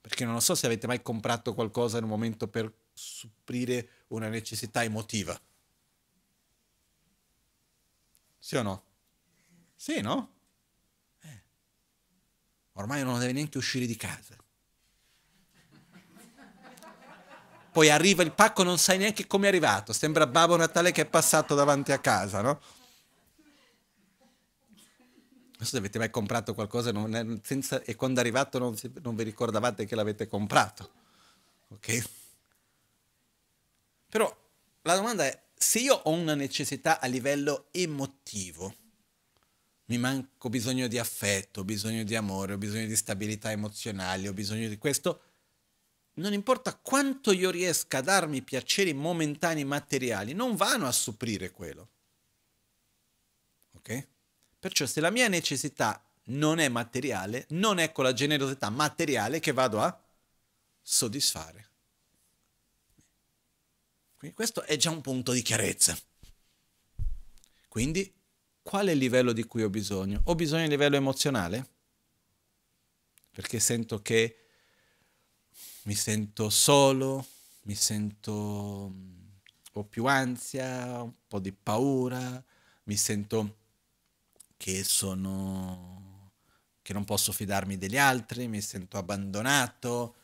Perché non so se avete mai comprato qualcosa in un momento per supplire una necessità emotiva. Sì o no? Sì, no? Eh. Ormai non deve neanche uscire di casa. Poi arriva il pacco, non sai neanche come è arrivato. Sembra Babbo Natale che è passato davanti a casa, no? Non so se avete mai comprato qualcosa è, senza, e quando è arrivato non, non, vi ricordavate che l'avete comprato. Ok? Però la domanda è, se io ho una necessità a livello emotivo, mi manco bisogno di affetto, ho bisogno di amore, ho bisogno di stabilità emozionale, ho bisogno di questo, non importa quanto io riesca a darmi piaceri momentanei materiali, non vanno a supprire quello. Ok? Perciò se la mia necessità non è materiale, non è con la generosità materiale che vado a soddisfare. Quindi questo è già un punto di chiarezza. Quindi, qual è il livello di cui ho bisogno? Ho bisogno di livello emozionale? Perché sento che mi sento solo, mi sento... ho più ansia, un po' di paura, mi sento che sono... che non posso fidarmi degli altri, mi sento abbandonato,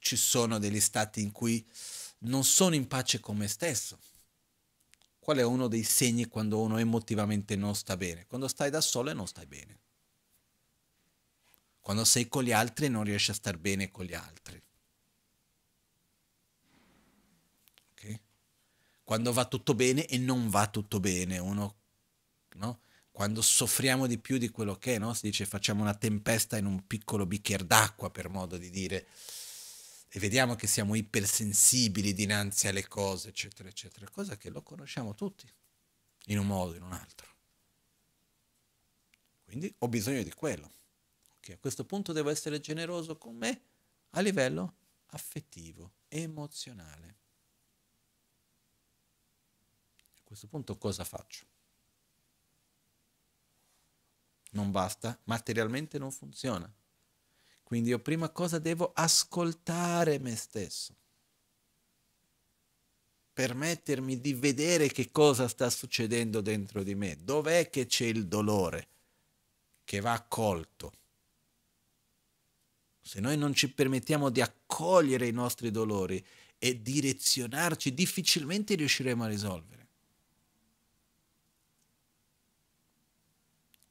ci sono degli stati in cui non sono in pace con me stesso. Qual è uno dei segni quando uno emotivamente non sta bene? Quando stai da solo e non stai bene. Quando sei con gli altri e non riesci a star bene con gli altri. Okay? Quando va tutto bene e non va tutto bene, uno, no? quando soffriamo di più di quello che è, no? si dice facciamo una tempesta in un piccolo bicchiere d'acqua, per modo di dire e vediamo che siamo ipersensibili dinanzi alle cose, eccetera, eccetera, cosa che lo conosciamo tutti, in un modo o in un altro. Quindi ho bisogno di quello. Okay, a questo punto devo essere generoso con me a livello affettivo, emozionale. A questo punto cosa faccio? Non basta, materialmente non funziona. Quindi io prima cosa devo ascoltare me stesso, permettermi di vedere che cosa sta succedendo dentro di me, dov'è che c'è il dolore che va accolto. Se noi non ci permettiamo di accogliere i nostri dolori e direzionarci, difficilmente riusciremo a risolvere.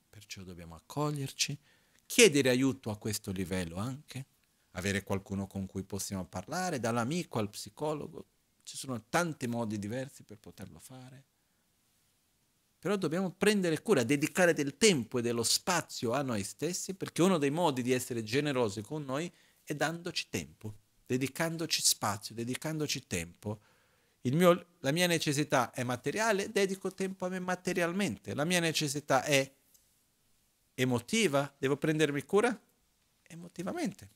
Perciò dobbiamo accoglierci chiedere aiuto a questo livello anche, avere qualcuno con cui possiamo parlare, dall'amico al psicologo, ci sono tanti modi diversi per poterlo fare. Però dobbiamo prendere cura, dedicare del tempo e dello spazio a noi stessi, perché uno dei modi di essere generosi con noi è dandoci tempo, dedicandoci spazio, dedicandoci tempo. Mio, la mia necessità è materiale, dedico tempo a me materialmente. La mia necessità è emotiva, devo prendermi cura emotivamente.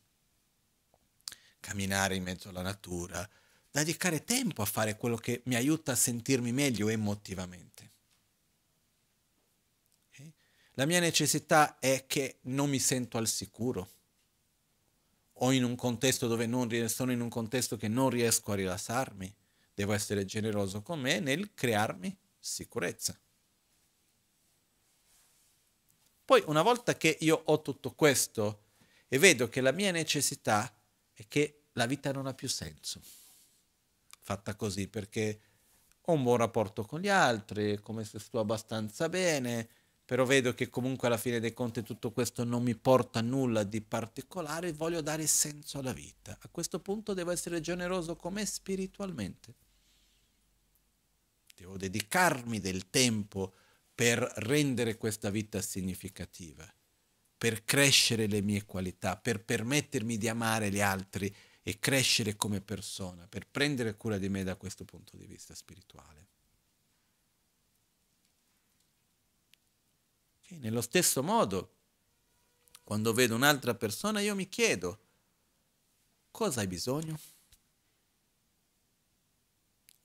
Camminare in mezzo alla natura, dedicare tempo a fare quello che mi aiuta a sentirmi meglio emotivamente. La mia necessità è che non mi sento al sicuro o in un contesto dove non sono in un contesto che non riesco a rilassarmi. Devo essere generoso con me nel crearmi sicurezza. Poi una volta che io ho tutto questo e vedo che la mia necessità è che la vita non ha più senso, fatta così perché ho un buon rapporto con gli altri, come se sto abbastanza bene, però vedo che comunque alla fine dei conti tutto questo non mi porta a nulla di particolare, voglio dare senso alla vita. A questo punto devo essere generoso come spiritualmente. Devo dedicarmi del tempo a per rendere questa vita significativa, per crescere le mie qualità, per permettermi di amare gli altri e crescere come persona, per prendere cura di me da questo punto di vista spirituale. E nello stesso modo, quando vedo un'altra persona, io mi chiedo, cosa hai bisogno?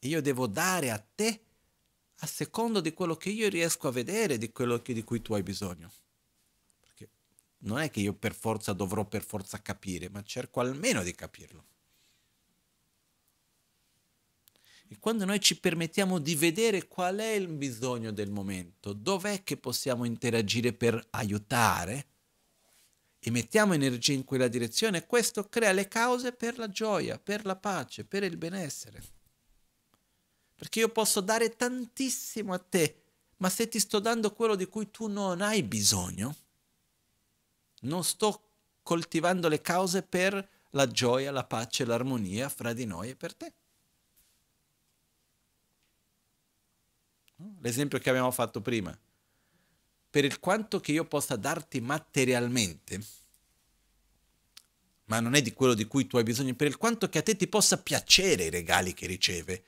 E io devo dare a te a seconda di quello che io riesco a vedere, di quello che, di cui tu hai bisogno. Perché non è che io per forza dovrò per forza capire, ma cerco almeno di capirlo. E quando noi ci permettiamo di vedere qual è il bisogno del momento, dov'è che possiamo interagire per aiutare, e mettiamo energia in quella direzione, questo crea le cause per la gioia, per la pace, per il benessere. Perché io posso dare tantissimo a te, ma se ti sto dando quello di cui tu non hai bisogno, non sto coltivando le cause per la gioia, la pace, l'armonia fra di noi e per te. L'esempio che abbiamo fatto prima. Per il quanto che io possa darti materialmente, ma non è di quello di cui tu hai bisogno, per il quanto che a te ti possa piacere i regali che riceve,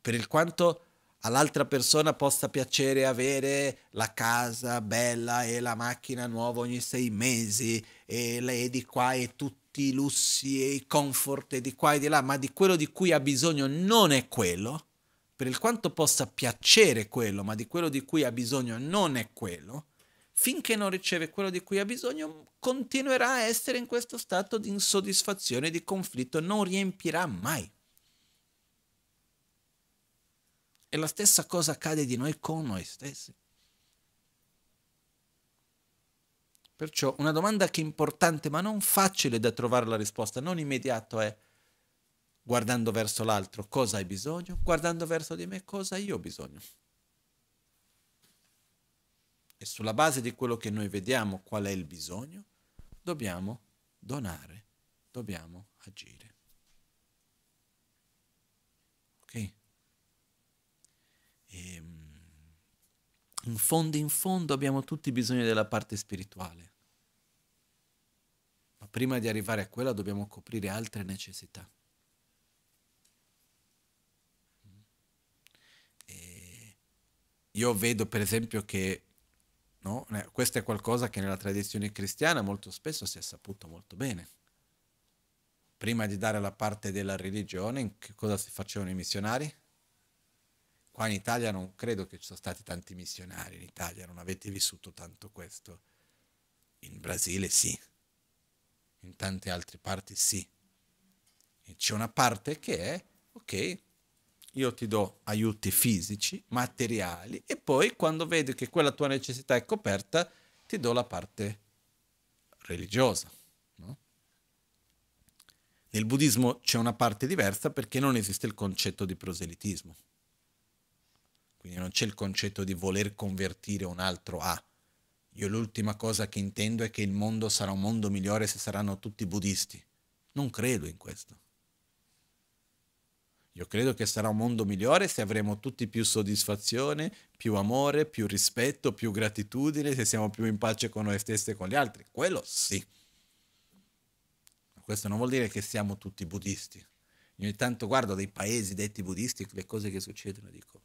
per il quanto all'altra persona possa piacere avere la casa bella e la macchina nuova ogni sei mesi e lei di qua e tutti i lussi e i comfort e di qua e di là, ma di quello di cui ha bisogno non è quello, per il quanto possa piacere quello, ma di quello di cui ha bisogno non è quello, finché non riceve quello di cui ha bisogno, continuerà a essere in questo stato di insoddisfazione, di conflitto, non riempirà mai E la stessa cosa accade di noi con noi stessi. Perciò una domanda che è importante ma non facile da trovare la risposta, non immediato è guardando verso l'altro cosa hai bisogno, guardando verso di me cosa io ho bisogno. E sulla base di quello che noi vediamo qual è il bisogno, dobbiamo donare, dobbiamo agire. E, ehm, in fondo, in fondo abbiamo tutti bisogno della parte spirituale. Ma prima di arrivare a quella dobbiamo coprire altre necessità. E io vedo per esempio che no, questo è qualcosa che nella tradizione cristiana molto spesso si è saputo molto bene. Prima di dare la parte della religione, che cosa si facevano i missionari? qua in Italia non credo che ci sono stati tanti missionari in Italia, non avete vissuto tanto questo. In Brasile sì, in tante altre parti sì. E c'è una parte che è, ok, io ti do aiuti fisici, materiali e poi quando vedo che quella tua necessità è coperta, ti do la parte religiosa. No? Nel buddismo c'è una parte diversa perché non esiste il concetto di proselitismo quindi non c'è il concetto di voler convertire un altro a. Io l'ultima cosa che intendo è che il mondo sarà un mondo migliore se saranno tutti buddisti. Non credo in questo. Io credo che sarà un mondo migliore se avremo tutti più soddisfazione, più amore, più rispetto, più gratitudine, se siamo più in pace con noi stessi e con gli altri. Quello sì. Ma questo non vuol dire che siamo tutti buddisti. ogni tanto guardo dei paesi detti buddisti, le cose che succedono e dico,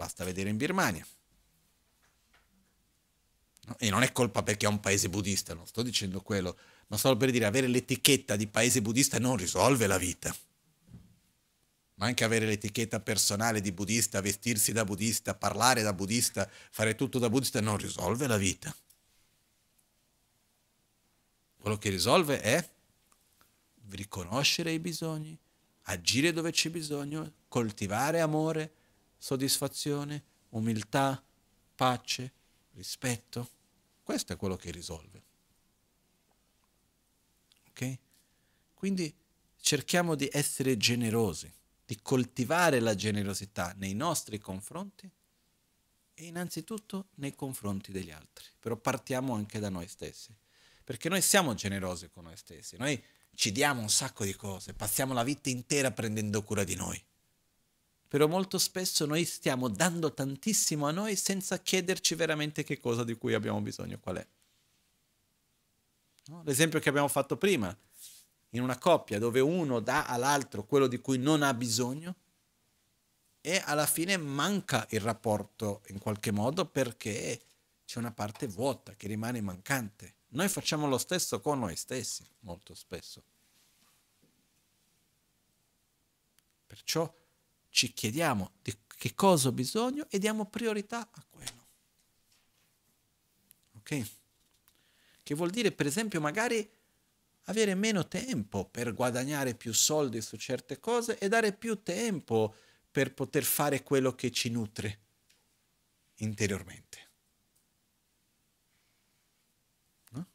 Basta vedere in Birmania. E non è colpa perché è un paese buddista, non sto dicendo quello, ma solo per dire avere l'etichetta di paese buddista non risolve la vita. Ma anche avere l'etichetta personale di buddista, vestirsi da buddista, parlare da buddista, fare tutto da buddista non risolve la vita. Quello che risolve è riconoscere i bisogni, agire dove c'è bisogno, coltivare amore, soddisfazione, umiltà, pace, rispetto. Questo è quello che risolve. Ok? Quindi cerchiamo di essere generosi, di coltivare la generosità nei nostri confronti e innanzitutto nei confronti degli altri. Però partiamo anche da noi stessi, perché noi siamo generosi con noi stessi, noi ci diamo un sacco di cose, passiamo la vita intera prendendo cura di noi. Però molto spesso noi stiamo dando tantissimo a noi senza chiederci veramente che cosa di cui abbiamo bisogno, qual è. No? L'esempio che abbiamo fatto prima, in una coppia dove uno dà all'altro quello di cui non ha bisogno e alla fine manca il rapporto in qualche modo perché c'è una parte vuota che rimane mancante. Noi facciamo lo stesso con noi stessi molto spesso. Perciò ci chiediamo di che cosa ho bisogno e diamo priorità a quello. Ok? Che vuol dire, per esempio, magari avere meno tempo per guadagnare più soldi su certe cose e dare più tempo per poter fare quello che ci nutre interiormente. No?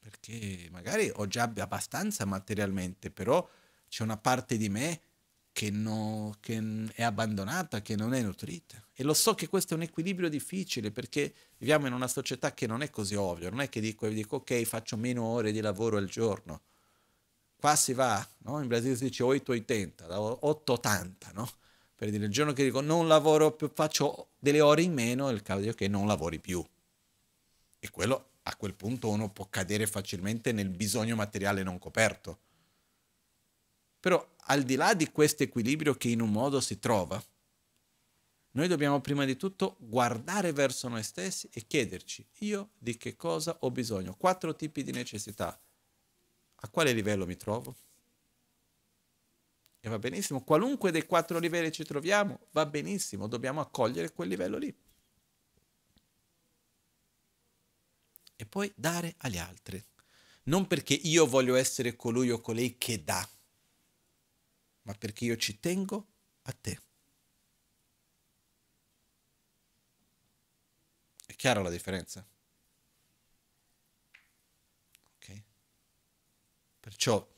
Perché magari ho già abbastanza materialmente, però c'è una parte di me che, no, che è abbandonata, che non è nutrita. E lo so che questo è un equilibrio difficile perché viviamo in una società che non è così ovvia, non è che dico, dico ok faccio meno ore di lavoro al giorno. Qua si va, no? in Brasile si dice 880, 80 no? Per dire il giorno che dico non lavoro più, faccio delle ore in meno, è il caso di che non lavori più. E quello a quel punto uno può cadere facilmente nel bisogno materiale non coperto. Però al di là di questo equilibrio che in un modo si trova, noi dobbiamo prima di tutto guardare verso noi stessi e chiederci io di che cosa ho bisogno. Quattro tipi di necessità. A quale livello mi trovo? E va benissimo, qualunque dei quattro livelli ci troviamo, va benissimo, dobbiamo accogliere quel livello lì. E poi dare agli altri. Non perché io voglio essere colui o colei che dà, ma perché io ci tengo a te. È chiara la differenza? Ok? Perciò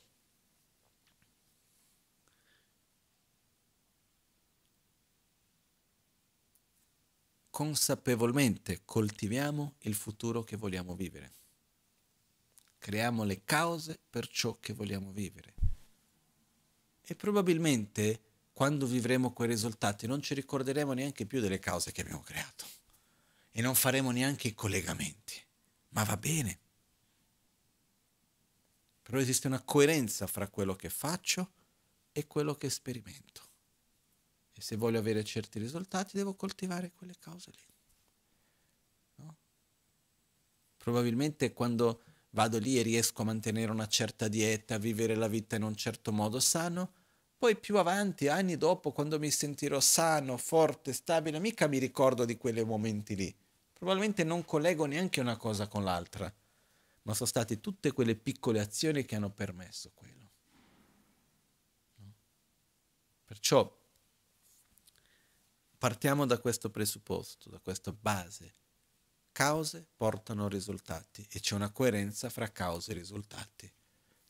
consapevolmente coltiviamo il futuro che vogliamo vivere. Creiamo le cause per ciò che vogliamo vivere e probabilmente quando vivremo quei risultati non ci ricorderemo neanche più delle cause che abbiamo creato e non faremo neanche i collegamenti, ma va bene. Però esiste una coerenza fra quello che faccio e quello che sperimento. E se voglio avere certi risultati devo coltivare quelle cause lì. No? Probabilmente quando vado lì e riesco a mantenere una certa dieta, a vivere la vita in un certo modo sano, poi più avanti, anni dopo, quando mi sentirò sano, forte, stabile, mica mi ricordo di quei momenti lì. Probabilmente non collego neanche una cosa con l'altra, ma sono state tutte quelle piccole azioni che hanno permesso quello. Perciò partiamo da questo presupposto, da questa base. Cause portano risultati e c'è una coerenza fra cause e risultati.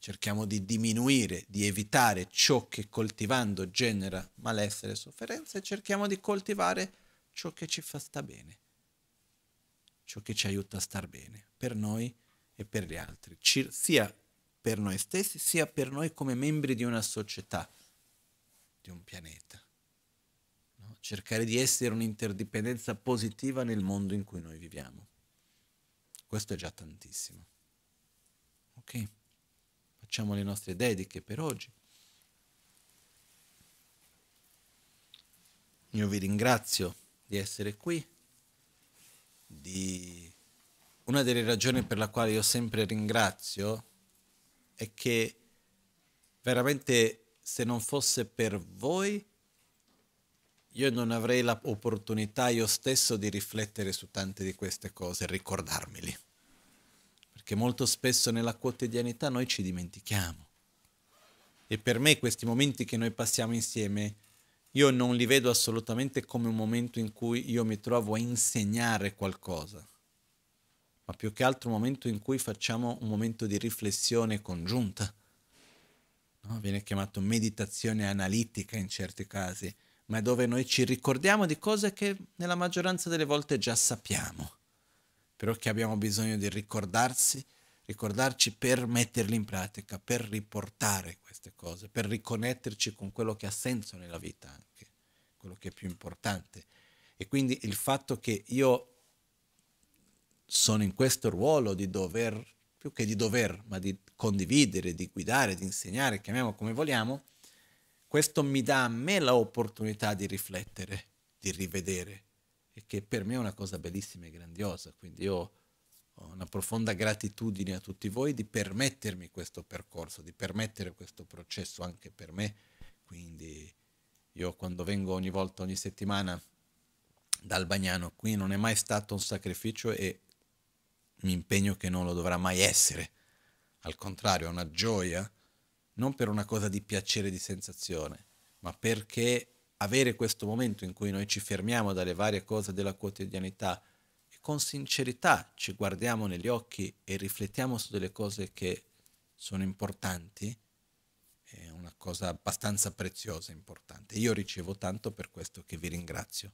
Cerchiamo di diminuire, di evitare ciò che coltivando genera malessere e sofferenza e cerchiamo di coltivare ciò che ci fa sta bene, ciò che ci aiuta a star bene per noi e per gli altri, ci, sia per noi stessi, sia per noi come membri di una società, di un pianeta. No? Cercare di essere un'interdipendenza positiva nel mondo in cui noi viviamo. Questo è già tantissimo. Okay. Facciamo le nostre dediche per oggi. Io vi ringrazio di essere qui, di... Una delle ragioni per la quale io sempre ringrazio è che veramente se non fosse per voi io non avrei l'opportunità io stesso di riflettere su tante di queste cose e ricordarmeli che molto spesso nella quotidianità noi ci dimentichiamo. E per me questi momenti che noi passiamo insieme, io non li vedo assolutamente come un momento in cui io mi trovo a insegnare qualcosa, ma più che altro un momento in cui facciamo un momento di riflessione congiunta. No? Viene chiamato meditazione analitica in certi casi, ma è dove noi ci ricordiamo di cose che nella maggioranza delle volte già sappiamo però che abbiamo bisogno di ricordarsi, ricordarci per metterli in pratica, per riportare queste cose, per riconnetterci con quello che ha senso nella vita anche, quello che è più importante. E quindi il fatto che io sono in questo ruolo di dover, più che di dover, ma di condividere, di guidare, di insegnare, chiamiamo come vogliamo, questo mi dà a me l'opportunità di riflettere, di rivedere, e che per me è una cosa bellissima e grandiosa. Quindi io ho una profonda gratitudine a tutti voi di permettermi questo percorso, di permettere questo processo anche per me. Quindi io quando vengo ogni volta, ogni settimana dal Bagnano, qui non è mai stato un sacrificio e mi impegno che non lo dovrà mai essere. Al contrario, è una gioia, non per una cosa di piacere, di sensazione, ma perché avere questo momento in cui noi ci fermiamo dalle varie cose della quotidianità e con sincerità ci guardiamo negli occhi e riflettiamo su delle cose che sono importanti, è una cosa abbastanza preziosa e importante. Io ricevo tanto per questo che vi ringrazio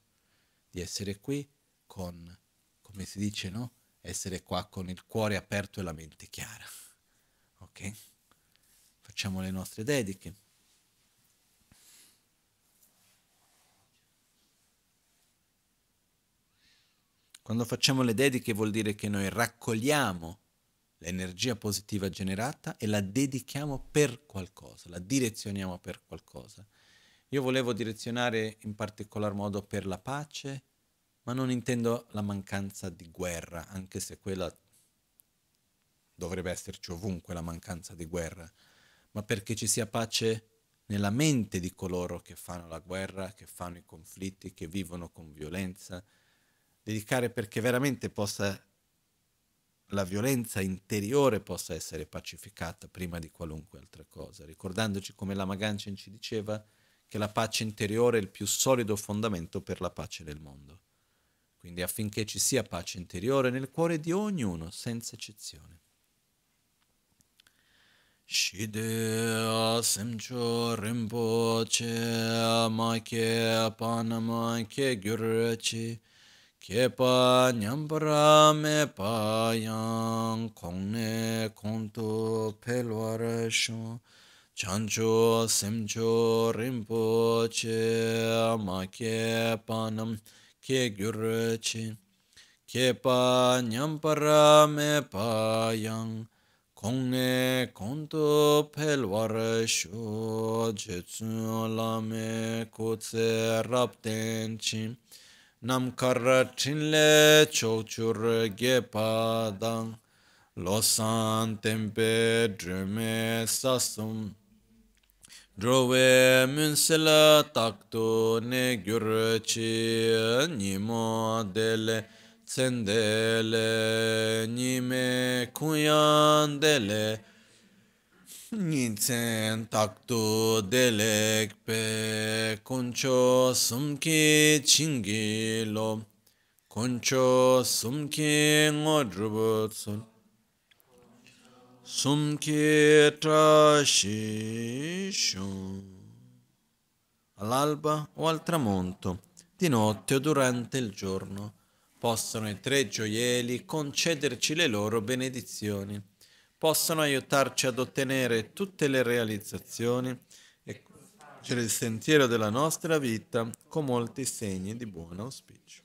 di essere qui con, come si dice, no? Essere qua con il cuore aperto e la mente chiara. Ok? Facciamo le nostre dediche. Quando facciamo le dediche vuol dire che noi raccogliamo l'energia positiva generata e la dedichiamo per qualcosa, la direzioniamo per qualcosa. Io volevo direzionare in particolar modo per la pace, ma non intendo la mancanza di guerra, anche se quella dovrebbe esserci ovunque la mancanza di guerra, ma perché ci sia pace nella mente di coloro che fanno la guerra, che fanno i conflitti, che vivono con violenza, dedicare perché veramente possa la violenza interiore possa essere pacificata prima di qualunque altra cosa, ricordandoci come la Maganchen ci diceva che la pace interiore è il più solido fondamento per la pace del mondo. Quindi affinché ci sia pace interiore nel cuore di ognuno, senza eccezione. Shide asimcho rinpoche ma che panama che gyurci Kepa nyampara me pa yang kongne kontu pelwar shu chancho semcho rinpo che ma ke panam ke gyur che Kepa nyampara me pa yang kongne kontu pelwar shu jetsun lame kutse rapten chim namkarra chinle chokchur gepa dang losan tempe drume sasum drove münsela takto ne gürçi nimo dele sendele nime kuyan dele Nitsen taktu delek pe concio sumke cingilo concio sumke ngodrubutsun sumke trashishu all'alba o al tramonto di notte o durante il giorno possono i tre gioielli concederci le loro benedizioni possono aiutarci ad ottenere tutte le realizzazioni e conoscere il sentiero della nostra vita con molti segni di buon auspicio.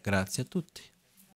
Grazie a tutti.